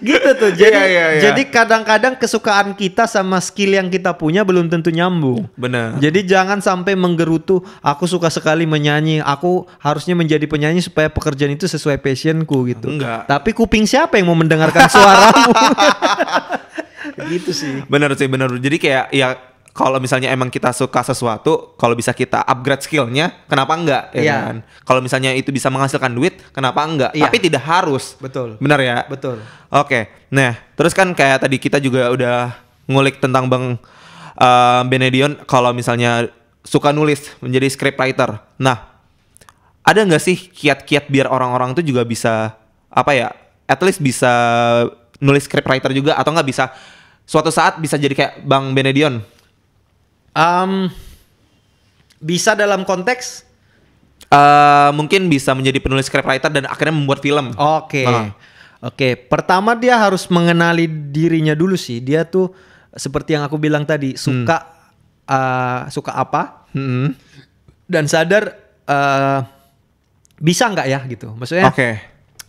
gitu tuh. Jadi yeah, yeah, yeah. jadi kadang-kadang kesukaan kita sama skill yang kita punya belum tentu nyambung. Benar. Jadi jangan sampai menggerutu aku suka sekali menyanyi, aku harusnya menjadi penyanyi supaya pekerjaan itu sesuai passionku gitu. Enggak. Tapi kuping siapa yang mau mendengarkan suaramu? gitu sih. Benar sih, benar. Jadi kayak ya kalau misalnya emang kita suka sesuatu, kalau bisa kita upgrade skillnya, kenapa enggak? Ya yeah. kan? Kalau misalnya itu bisa menghasilkan duit, kenapa enggak? Yeah. Tapi tidak harus. Betul. Benar ya? Betul. Oke. Okay. Nah, terus kan kayak tadi kita juga udah ngulik tentang Bang uh, Benedion kalau misalnya suka nulis menjadi script writer. Nah, ada nggak sih kiat-kiat biar orang-orang tuh juga bisa apa ya? At least bisa nulis script writer juga atau nggak bisa suatu saat bisa jadi kayak Bang Benedion Um, bisa dalam konteks uh, mungkin bisa menjadi penulis scriptwriter dan akhirnya membuat film. Oke. Okay. Uh. Oke, okay. pertama dia harus mengenali dirinya dulu sih. Dia tuh seperti yang aku bilang tadi, hmm. suka hmm. uh, suka apa? Hmm. Dan sadar uh, bisa nggak ya gitu. Maksudnya Oke. Okay.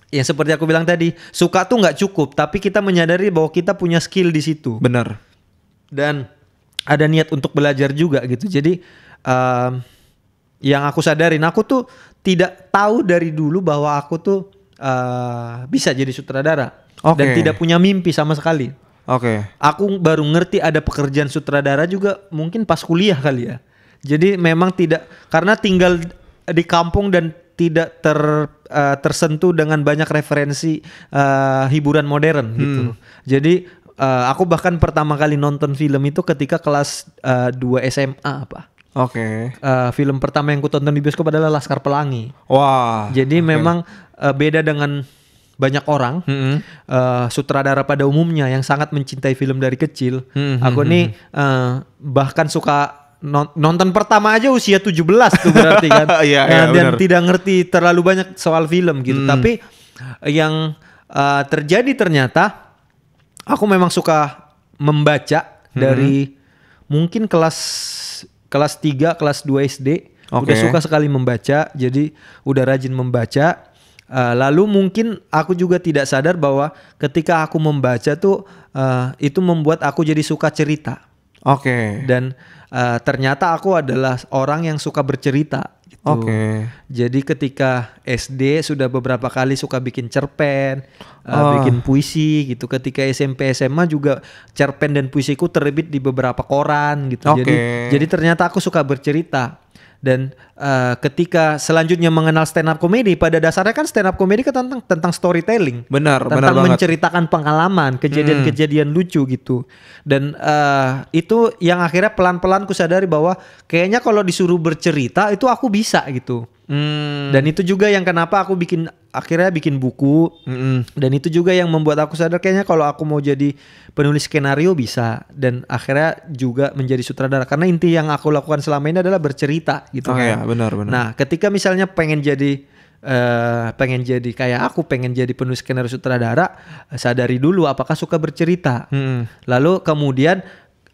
Ya seperti aku bilang tadi, suka tuh nggak cukup, tapi kita menyadari bahwa kita punya skill di situ. Benar. Dan ada niat untuk belajar juga gitu. Jadi um, yang aku sadarin aku tuh tidak tahu dari dulu bahwa aku tuh uh, bisa jadi sutradara okay. dan tidak punya mimpi sama sekali. Oke. Okay. Aku baru ngerti ada pekerjaan sutradara juga mungkin pas kuliah kali ya. Jadi memang tidak karena tinggal di kampung dan tidak ter uh, tersentuh dengan banyak referensi uh, hiburan modern gitu. hmm. gitu. Jadi Uh, aku bahkan pertama kali nonton film itu ketika kelas uh, eh, 2 SMA apa. Oke. Okay. Uh, eh, film pertama yang ku tonton di bioskop adalah Laskar Pelangi. Wah. Jadi okay. memang uh, beda dengan banyak orang mm -hmm. uh, sutradara pada umumnya yang sangat mencintai film dari kecil. Mm -hmm. Aku nih uh, bahkan suka nonton pertama aja usia 17 tuh berarti kan. ya, nah, dan tidak ngerti terlalu banyak soal film gitu. Mm. Tapi yang uh, terjadi ternyata aku memang suka membaca hmm. dari mungkin kelas kelas 3, kelas 2 SD. Okay. Udah suka sekali membaca, jadi udah rajin membaca. Uh, lalu mungkin aku juga tidak sadar bahwa ketika aku membaca tuh uh, itu membuat aku jadi suka cerita. Oke. Okay. Dan uh, ternyata aku adalah orang yang suka bercerita gitu. Oke. Okay. Jadi ketika SD sudah beberapa kali suka bikin cerpen, oh. uh, ah. bikin puisi gitu. Ketika SMP SMA juga cerpen dan puisiku terbit di beberapa koran gitu. Okay. Jadi jadi ternyata aku suka bercerita dan uh, ketika selanjutnya mengenal stand up comedy pada dasarnya kan stand up comedy kan tentang tentang storytelling benar tentang benar menceritakan banget. pengalaman kejadian-kejadian hmm. lucu gitu dan uh, itu yang akhirnya pelan-pelan ku sadari bahwa kayaknya kalau disuruh bercerita itu aku bisa gitu hmm. dan itu juga yang kenapa aku bikin akhirnya bikin buku mm -mm. dan itu juga yang membuat aku sadar kayaknya kalau aku mau jadi penulis skenario bisa dan akhirnya juga menjadi sutradara karena inti yang aku lakukan selama ini adalah bercerita gitu oh, kan. Ya, benar benar. Nah, ketika misalnya pengen jadi Uh, pengen jadi kayak aku pengen jadi penulis skenario sutradara sadari dulu apakah suka bercerita hmm. lalu kemudian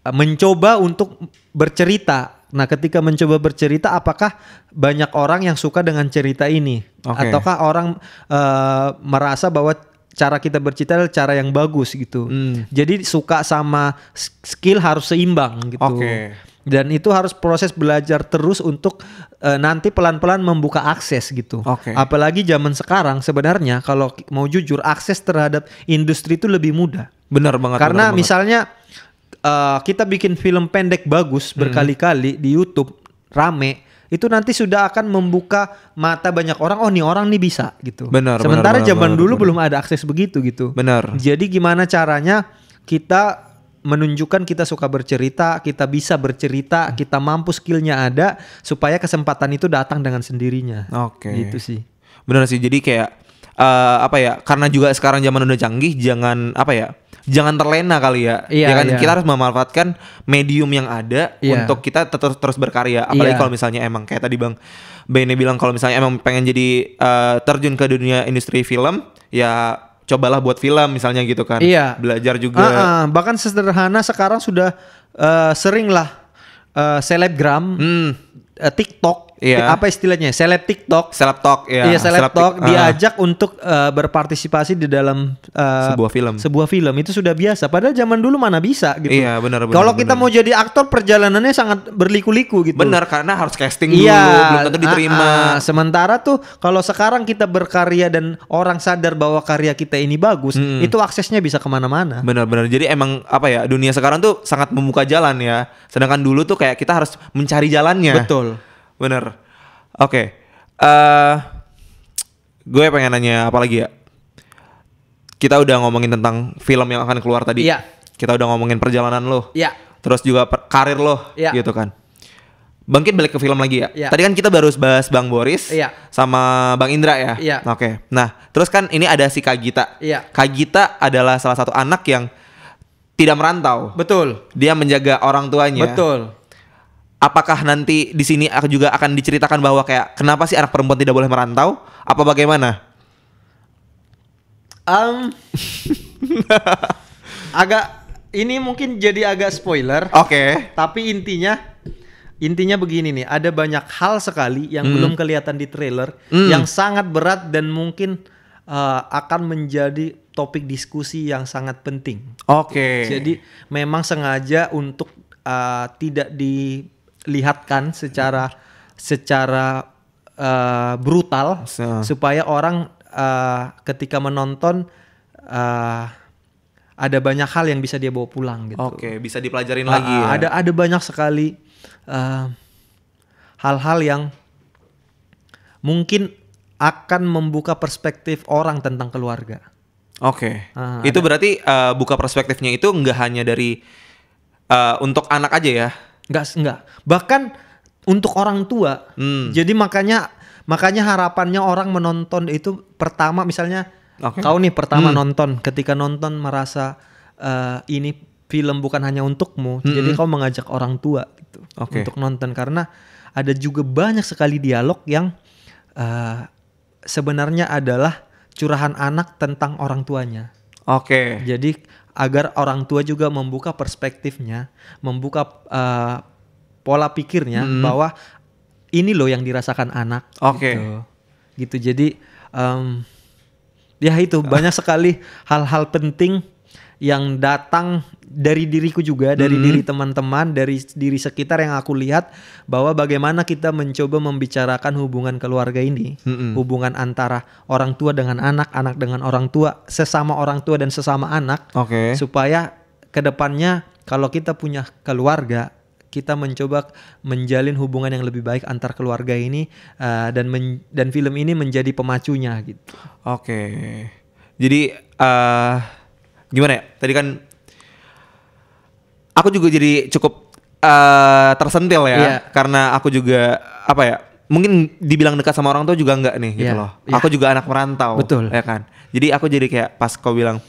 eh, mencoba untuk bercerita Nah, ketika mencoba bercerita, apakah banyak orang yang suka dengan cerita ini, okay. ataukah orang uh, merasa bahwa cara kita bercerita adalah cara yang bagus gitu. Hmm. Jadi suka sama skill harus seimbang gitu. Okay. Dan itu harus proses belajar terus untuk e, nanti pelan-pelan membuka akses gitu. Okay. Apalagi zaman sekarang sebenarnya kalau mau jujur akses terhadap industri itu lebih mudah. Benar banget. Karena benar misalnya banget uh, kita bikin film pendek bagus hmm. berkali-kali di YouTube rame itu nanti sudah akan membuka mata banyak orang oh nih orang nih bisa gitu. Benar. Sementara benar, zaman benar, dulu benar. belum ada akses begitu gitu. Benar. Jadi gimana caranya kita menunjukkan kita suka bercerita, kita bisa bercerita, hmm. kita mampu skillnya ada supaya kesempatan itu datang dengan sendirinya. Oke. Okay. Gitu sih. Benar sih. Jadi kayak uh, apa ya? Karena juga sekarang zaman udah canggih, jangan apa ya? jangan terlena kali ya. Iya, ya kan iya. kita harus memanfaatkan medium yang ada iya. untuk kita terus terus berkarya. Apalagi iya. kalau misalnya emang kayak tadi Bang Bene bilang kalau misalnya emang pengen jadi uh, terjun ke dunia industri film ya cobalah buat film misalnya gitu kan. Iya. Belajar juga. Uh, uh, bahkan sederhana sekarang sudah uh, eh, sering lah uh, eh, selebgram, hmm. uh, TikTok Iya. Apa istilahnya? Seleb TikTok. Seleb Talk, iya. Iya, seleb, seleb Talk diajak untuk uh, berpartisipasi di dalam uh, sebuah film. Sebuah film itu sudah biasa. Padahal zaman dulu mana bisa gitu. Iya, benar benar. Kalau kita mau jadi aktor perjalanannya sangat berliku-liku gitu. Benar, karena harus casting iya. dulu, iya, belum tentu diterima. Uh, uh. Sementara tuh kalau sekarang kita berkarya dan orang sadar bahwa karya kita ini bagus, hmm. itu aksesnya bisa kemana mana Benar-benar. Jadi emang apa ya, dunia sekarang tuh sangat membuka jalan ya. Sedangkan dulu tuh kayak kita harus mencari jalannya. Betul bener oke okay. uh, eh, gue pengen nanya apa lagi ya kita udah ngomongin tentang film yang akan keluar tadi Iya. kita udah ngomongin perjalanan lo Iya. terus juga per karir lo Iya. gitu kan bangkit balik ke film lagi ya. ya. Tadi kan kita baru bahas Bang Boris ya. sama Bang Indra ya. ya. Oke. Okay. Nah, terus kan ini ada si Kagita iya. Gita. Ya. Kak adalah salah satu anak yang tidak merantau. Betul. Dia menjaga orang tuanya. Betul apakah nanti di sini juga akan diceritakan bahwa kayak kenapa sih anak perempuan tidak boleh merantau? Apa bagaimana? Um, agak ini mungkin jadi agak spoiler. Oke. Okay. Tapi intinya intinya begini nih, ada banyak hal sekali yang hmm. belum kelihatan di trailer hmm. yang sangat berat dan mungkin uh, akan menjadi topik diskusi yang sangat penting. Oke. Okay. Jadi memang sengaja untuk uh, tidak di lihatkan secara secara uh, brutal so. Ah. supaya orang uh, ketika menonton uh, ada banyak hal yang bisa dia bawa pulang gitu. Oke, okay, bisa dipelajarin nah, lagi. Ya? Ada ada banyak sekali hal-hal uh, yang mungkin akan membuka perspektif orang tentang keluarga. Oke, okay. uh, itu ada. berarti uh, buka perspektifnya itu nggak hanya dari uh, untuk anak aja ya, Enggak, enggak. bahkan untuk orang tua hmm. jadi makanya makanya harapannya orang menonton itu pertama misalnya okay. kau nih pertama hmm. nonton ketika nonton merasa uh, ini film bukan hanya untukmu hmm. jadi kau mengajak orang tua gitu okay. untuk nonton karena ada juga banyak sekali dialog yang uh, sebenarnya adalah curahan anak tentang orang tuanya oke okay. jadi agar orang tua juga membuka perspektifnya, membuka uh, pola pikirnya hmm. bahwa ini loh yang dirasakan anak. Oke. Okay. Gitu. gitu. Jadi um, ya itu banyak sekali hal-hal penting yang datang dari diriku juga, dari mm -hmm. diri teman-teman, dari diri sekitar yang aku lihat bahwa bagaimana kita mencoba membicarakan hubungan keluarga ini, mm -hmm. hubungan antara orang tua dengan anak, anak dengan orang tua, sesama orang tua dan sesama anak, okay. supaya kedepannya kalau kita punya keluarga kita mencoba menjalin hubungan yang lebih baik antar keluarga ini uh, dan men dan film ini menjadi pemacunya gitu. Oke. Okay. Jadi uh, gimana ya tadi kan aku juga jadi cukup uh, tersentil ya yeah. karena aku juga apa ya mungkin dibilang dekat sama orang tua juga enggak nih yeah. gitu iya. loh yeah. aku juga anak merantau betul ya kan jadi aku jadi kayak pas kau bilang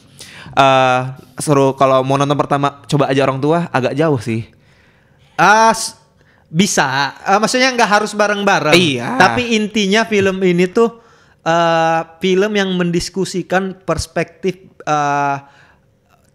uh, seru kalau mau nonton pertama coba aja orang tua agak jauh sih as ah, uh, bisa uh, maksudnya nggak harus bareng-bareng iya. tapi intinya film ini tuh uh, film yang mendiskusikan perspektif uh,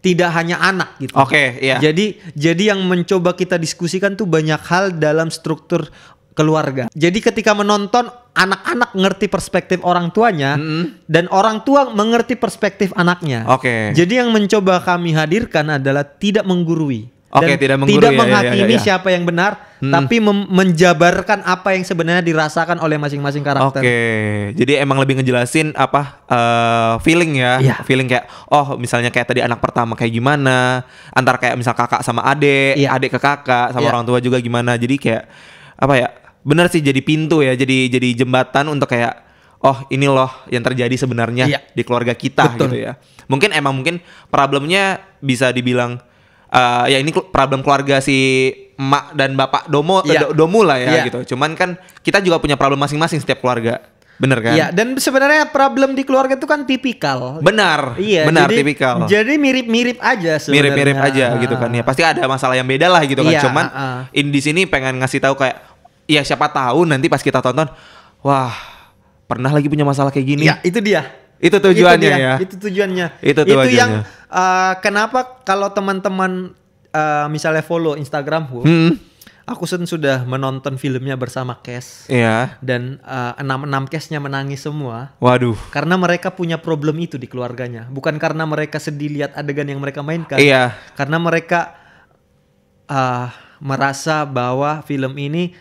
tidak hanya anak gitu. Oke, okay, iya. Jadi jadi yang mencoba kita diskusikan tuh banyak hal dalam struktur keluarga. Jadi ketika menonton anak-anak ngerti perspektif orang tuanya mm -hmm. dan orang tua mengerti perspektif anaknya. Oke. Okay. Jadi yang mencoba kami hadirkan adalah tidak menggurui. Oke, okay, tidak mengguru tidak ya, ya, ya menghakimi ya, ya, ya. siapa yang benar, hmm. tapi menjabarkan apa yang sebenarnya dirasakan oleh masing-masing karakter. Oke, okay. jadi emang lebih ngejelasin apa uh, feeling ya, yeah. feeling kayak oh misalnya kayak tadi anak pertama kayak gimana, antar kayak misal kakak sama adik, yeah. adik ke kakak sama yeah. orang tua juga gimana. Jadi kayak apa ya? benar sih jadi pintu ya, jadi jadi jembatan untuk kayak oh ini loh yang terjadi sebenarnya iya. di keluarga kita Betul. gitu ya. Mungkin emang mungkin problemnya bisa dibilang uh, ya ini problem keluarga si emak dan bapak domo yeah. Iya. do, domu lah ya yeah. gitu. Cuman kan kita juga punya problem masing-masing setiap keluarga. benar kan? Iya, dan sebenarnya problem di keluarga itu kan tipikal. Benar. Iya, benar jadi, tipikal. Jadi mirip-mirip aja sebenarnya. Mirip-mirip aja ah. gitu kan ya. Pasti ada masalah yang beda lah gitu kan. iya, kan. Cuman ah, ah. in di sini pengen ngasih tahu kayak ya siapa tahu nanti pas kita tonton wah, pernah lagi punya masalah kayak gini. Ya, itu dia itu tujuannya itu dia, ya. Itu tujuannya. Itu, itu tujuannya. yang uh, kenapa kalau teman-teman uh, misalnya follow Instagramku, hmm. aku sudah menonton filmnya bersama Kes. Iya. Dan enam uh, enam Kesnya menangis semua. Waduh. Karena mereka punya problem itu di keluarganya. Bukan karena mereka sedih lihat adegan yang mereka mainkan. Iya. Karena mereka uh, merasa bahwa film ini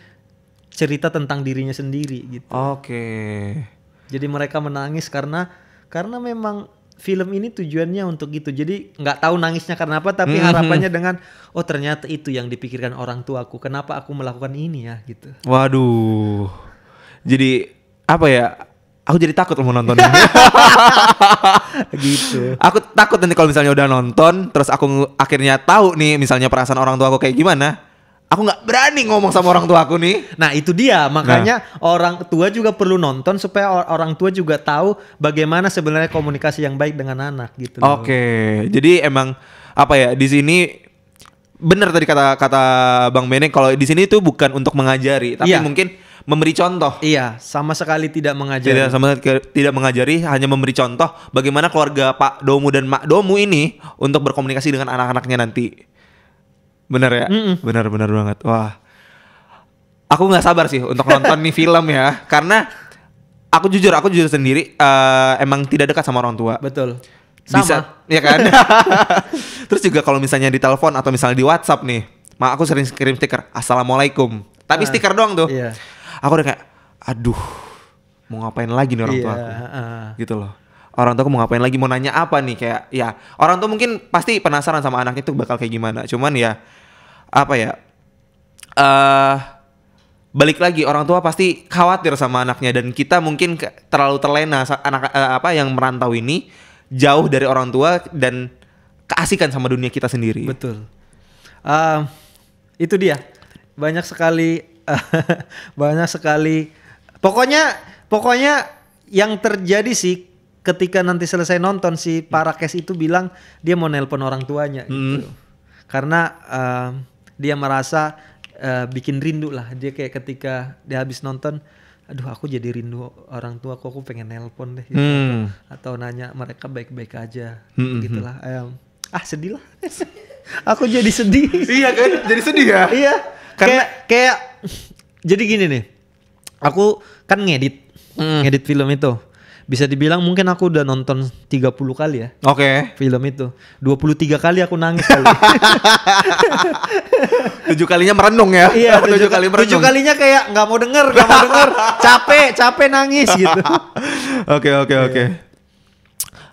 cerita tentang dirinya sendiri gitu. Oke. Okay. Jadi mereka menangis karena karena memang film ini tujuannya untuk gitu jadi nggak tahu nangisnya karena apa tapi mm-hmm. harapannya dengan oh ternyata itu yang dipikirkan orang tuaku kenapa aku melakukan ini ya gitu waduh jadi apa ya aku jadi takut mau nonton gitu aku takut nanti kalau misalnya udah nonton terus aku akhirnya tahu nih misalnya perasaan orang tua aku kayak gimana aku nggak berani ngomong sama orang tua aku nih. Nah itu dia makanya nah. orang tua juga perlu nonton supaya orang tua juga tahu bagaimana sebenarnya komunikasi yang baik dengan anak gitu. Oke, okay. jadi emang apa ya di sini benar tadi kata kata Bang Meneng kalau di sini itu bukan untuk mengajari tapi iya. mungkin memberi contoh. Iya, sama sekali tidak mengajari. Tidak sama tidak mengajari, hanya memberi contoh bagaimana keluarga Pak Domu dan Mak Domu ini untuk berkomunikasi dengan anak-anaknya nanti. Bener ya? Mm -mm. Bener bener banget. Wah. Aku nggak sabar sih untuk nonton nih film ya, karena aku jujur, aku jujur sendiri uh, emang tidak dekat sama orang tua. Betul. Sama. Bisa, ya kan? Terus juga kalau misalnya di telepon atau misalnya di WhatsApp nih, mak aku sering kirim stiker assalamualaikum, tapi uh, stiker doang tuh. Iya. Aku udah kayak, aduh, mau ngapain lagi nih orang iya, tua aku, uh. gitu loh orang tua mau ngapain lagi mau nanya apa nih kayak ya orang tua mungkin pasti penasaran sama anaknya itu bakal kayak gimana cuman ya apa ya eh uh, balik lagi orang tua pasti khawatir sama anaknya dan kita mungkin terlalu terlena anak uh, apa yang merantau ini jauh dari orang tua dan keasikan sama dunia kita sendiri betul uh, itu dia banyak sekali banyak sekali pokoknya pokoknya yang terjadi sih ketika nanti selesai nonton si hmm. Parakes itu bilang dia mau nelpon orang tuanya hmm. gitu. Karena uh, dia merasa uh, bikin rindu lah dia kayak ketika dia habis nonton aduh aku jadi rindu orang tua kok aku pengen nelpon deh gitu. hmm. atau nanya mereka baik-baik aja hmm, hmm gitulah um, ah sedih lah aku jadi sedih iya kan jadi sedih ya iya karena kayak, kayak jadi gini nih aku kan ngedit hmm. ngedit film itu bisa dibilang mungkin aku udah nonton 30 kali ya. Oke. Okay. Film itu. 23 kali aku nangis kali. tujuh kalinya merenung ya. Iya, tujuh, 7 kali merenung. Tujuh kalinya kayak nggak mau denger, nggak mau denger, capek, capek nangis gitu. Oke, oke, oke. Iya.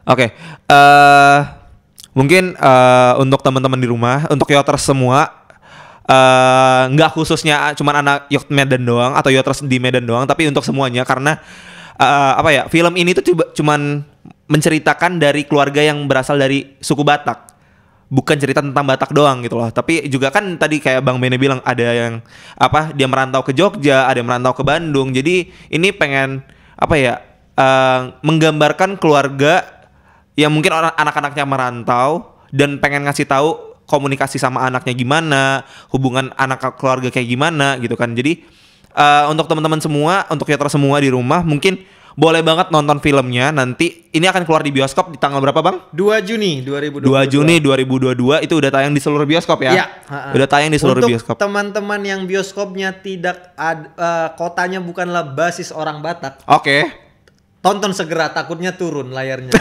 Oke. Eh mungkin uh, untuk teman-teman di rumah, untuk yoters semua eh, nggak uh, khususnya cuma anak Yot Medan doang atau Yoters di Medan doang, tapi untuk semuanya karena uh, apa ya film ini tuh cuman menceritakan dari keluarga yang berasal dari suku Batak bukan cerita tentang Batak doang gitu loh. Tapi juga kan tadi kayak Bang Bene bilang ada yang apa dia merantau ke Jogja, ada yang merantau ke Bandung. Jadi ini pengen apa ya uh, menggambarkan keluarga yang mungkin orang anak-anaknya merantau dan pengen ngasih tahu komunikasi sama anaknya gimana, hubungan anak keluarga kayak gimana gitu kan. Jadi Eh, untuk teman-teman semua, untuk kita semua di rumah mungkin boleh banget nonton filmnya nanti ini akan keluar di bioskop di tanggal berapa bang? 2 Juni 2022 2 Juni 2022 itu udah tayang di seluruh bioskop ya? ya udah tayang di seluruh Untuk bioskop teman-teman yang bioskopnya tidak ad, uh, kotanya bukanlah basis orang Batak oke okay. Tonton segera takutnya turun layarnya.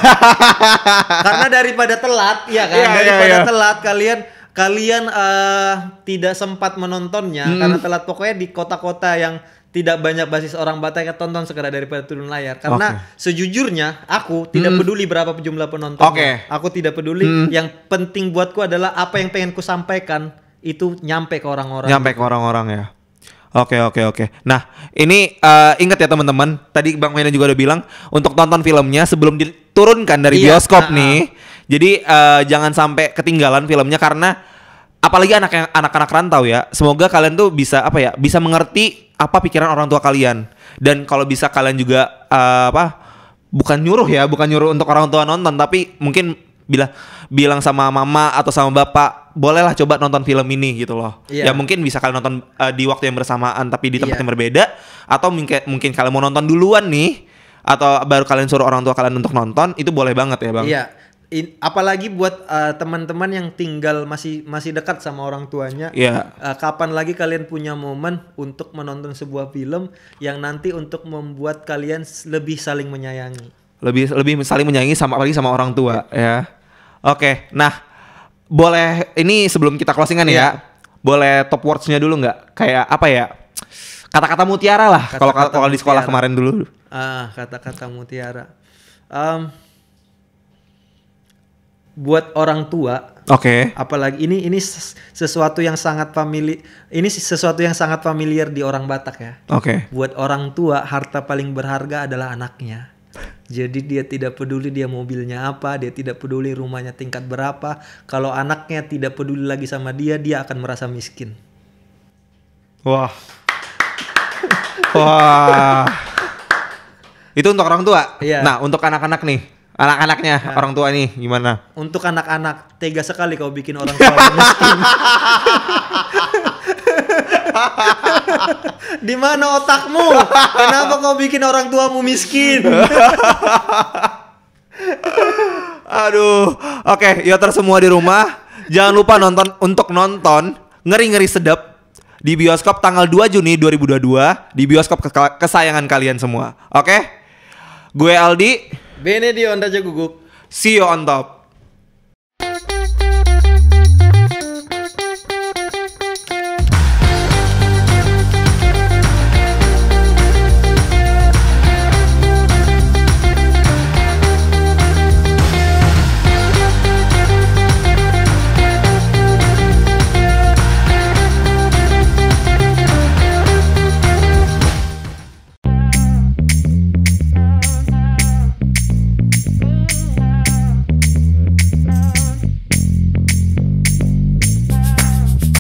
Karena daripada telat, ya kan? Yeah, iya, daripada yeah, yeah. telat kalian kalian uh, tidak sempat menontonnya hmm. karena telat pokoknya di kota-kota yang tidak banyak basis orang Batak yang tonton segera daripada turun layar karena okay. sejujurnya aku tidak hmm. peduli berapa jumlah penonton okay. aku tidak peduli hmm. yang penting buatku adalah apa yang pengen ku sampaikan itu nyampe ke orang-orang nyampe ke orang-orang ya Oke oke oke. Nah ini uh, ingat ya teman-teman. Tadi Bang Mena juga udah bilang untuk tonton filmnya sebelum diturunkan dari iya, bioskop uh, nih, jadi uh, jangan sampai ketinggalan filmnya karena apalagi anak yang anak-anak rantau ya. Semoga kalian tuh bisa apa ya? Bisa mengerti apa pikiran orang tua kalian. Dan kalau bisa kalian juga uh, apa? Bukan nyuruh ya, bukan nyuruh untuk orang tua nonton, tapi mungkin bila bilang sama mama atau sama bapak bolehlah coba nonton film ini gitu loh yeah. ya mungkin bisa kalian nonton uh, di waktu yang bersamaan tapi di tempat yeah. yang berbeda atau mungkin mungkin kalian mau nonton duluan nih atau baru kalian suruh orang tua kalian untuk nonton itu boleh banget ya bang yeah in, apalagi buat uh, teman-teman yang tinggal masih masih dekat sama orang tuanya yeah. Iya. uh, kapan lagi kalian punya momen untuk menonton sebuah film yang nanti untuk membuat kalian lebih saling menyayangi lebih lebih saling menyayangi sama apalagi sama orang tua ya oke okay, nah boleh ini sebelum kita closingan yeah. ya iya. boleh top wordsnya dulu nggak kayak apa ya kata-kata mutiara lah kalau kalau di sekolah kemarin dulu ah kata-kata mutiara um, buat orang tua. Oke. Okay. Apalagi ini ini sesuatu yang sangat famili ini sesuatu yang sangat familiar di orang Batak ya. Oke. Okay. Buat orang tua harta paling berharga adalah anaknya. Jadi dia tidak peduli dia mobilnya apa, dia tidak peduli rumahnya tingkat berapa. Kalau anaknya tidak peduli lagi sama dia, dia akan merasa miskin. Wah. Wah. Itu untuk orang tua. Iya. Nah, untuk anak-anak nih anak-anaknya nah. orang tua nih gimana untuk anak-anak tega sekali kau bikin orang tua miskin di mana otakmu kenapa kau bikin orang tuamu miskin aduh oke okay, yoter semua di rumah jangan lupa nonton untuk nonton ngeri-ngeri sedap di bioskop tanggal 2 Juni 2022 di bioskop kesayangan kalian semua. Oke? Okay? Gue Aldi. Benedion Raja Gugup. See you on top.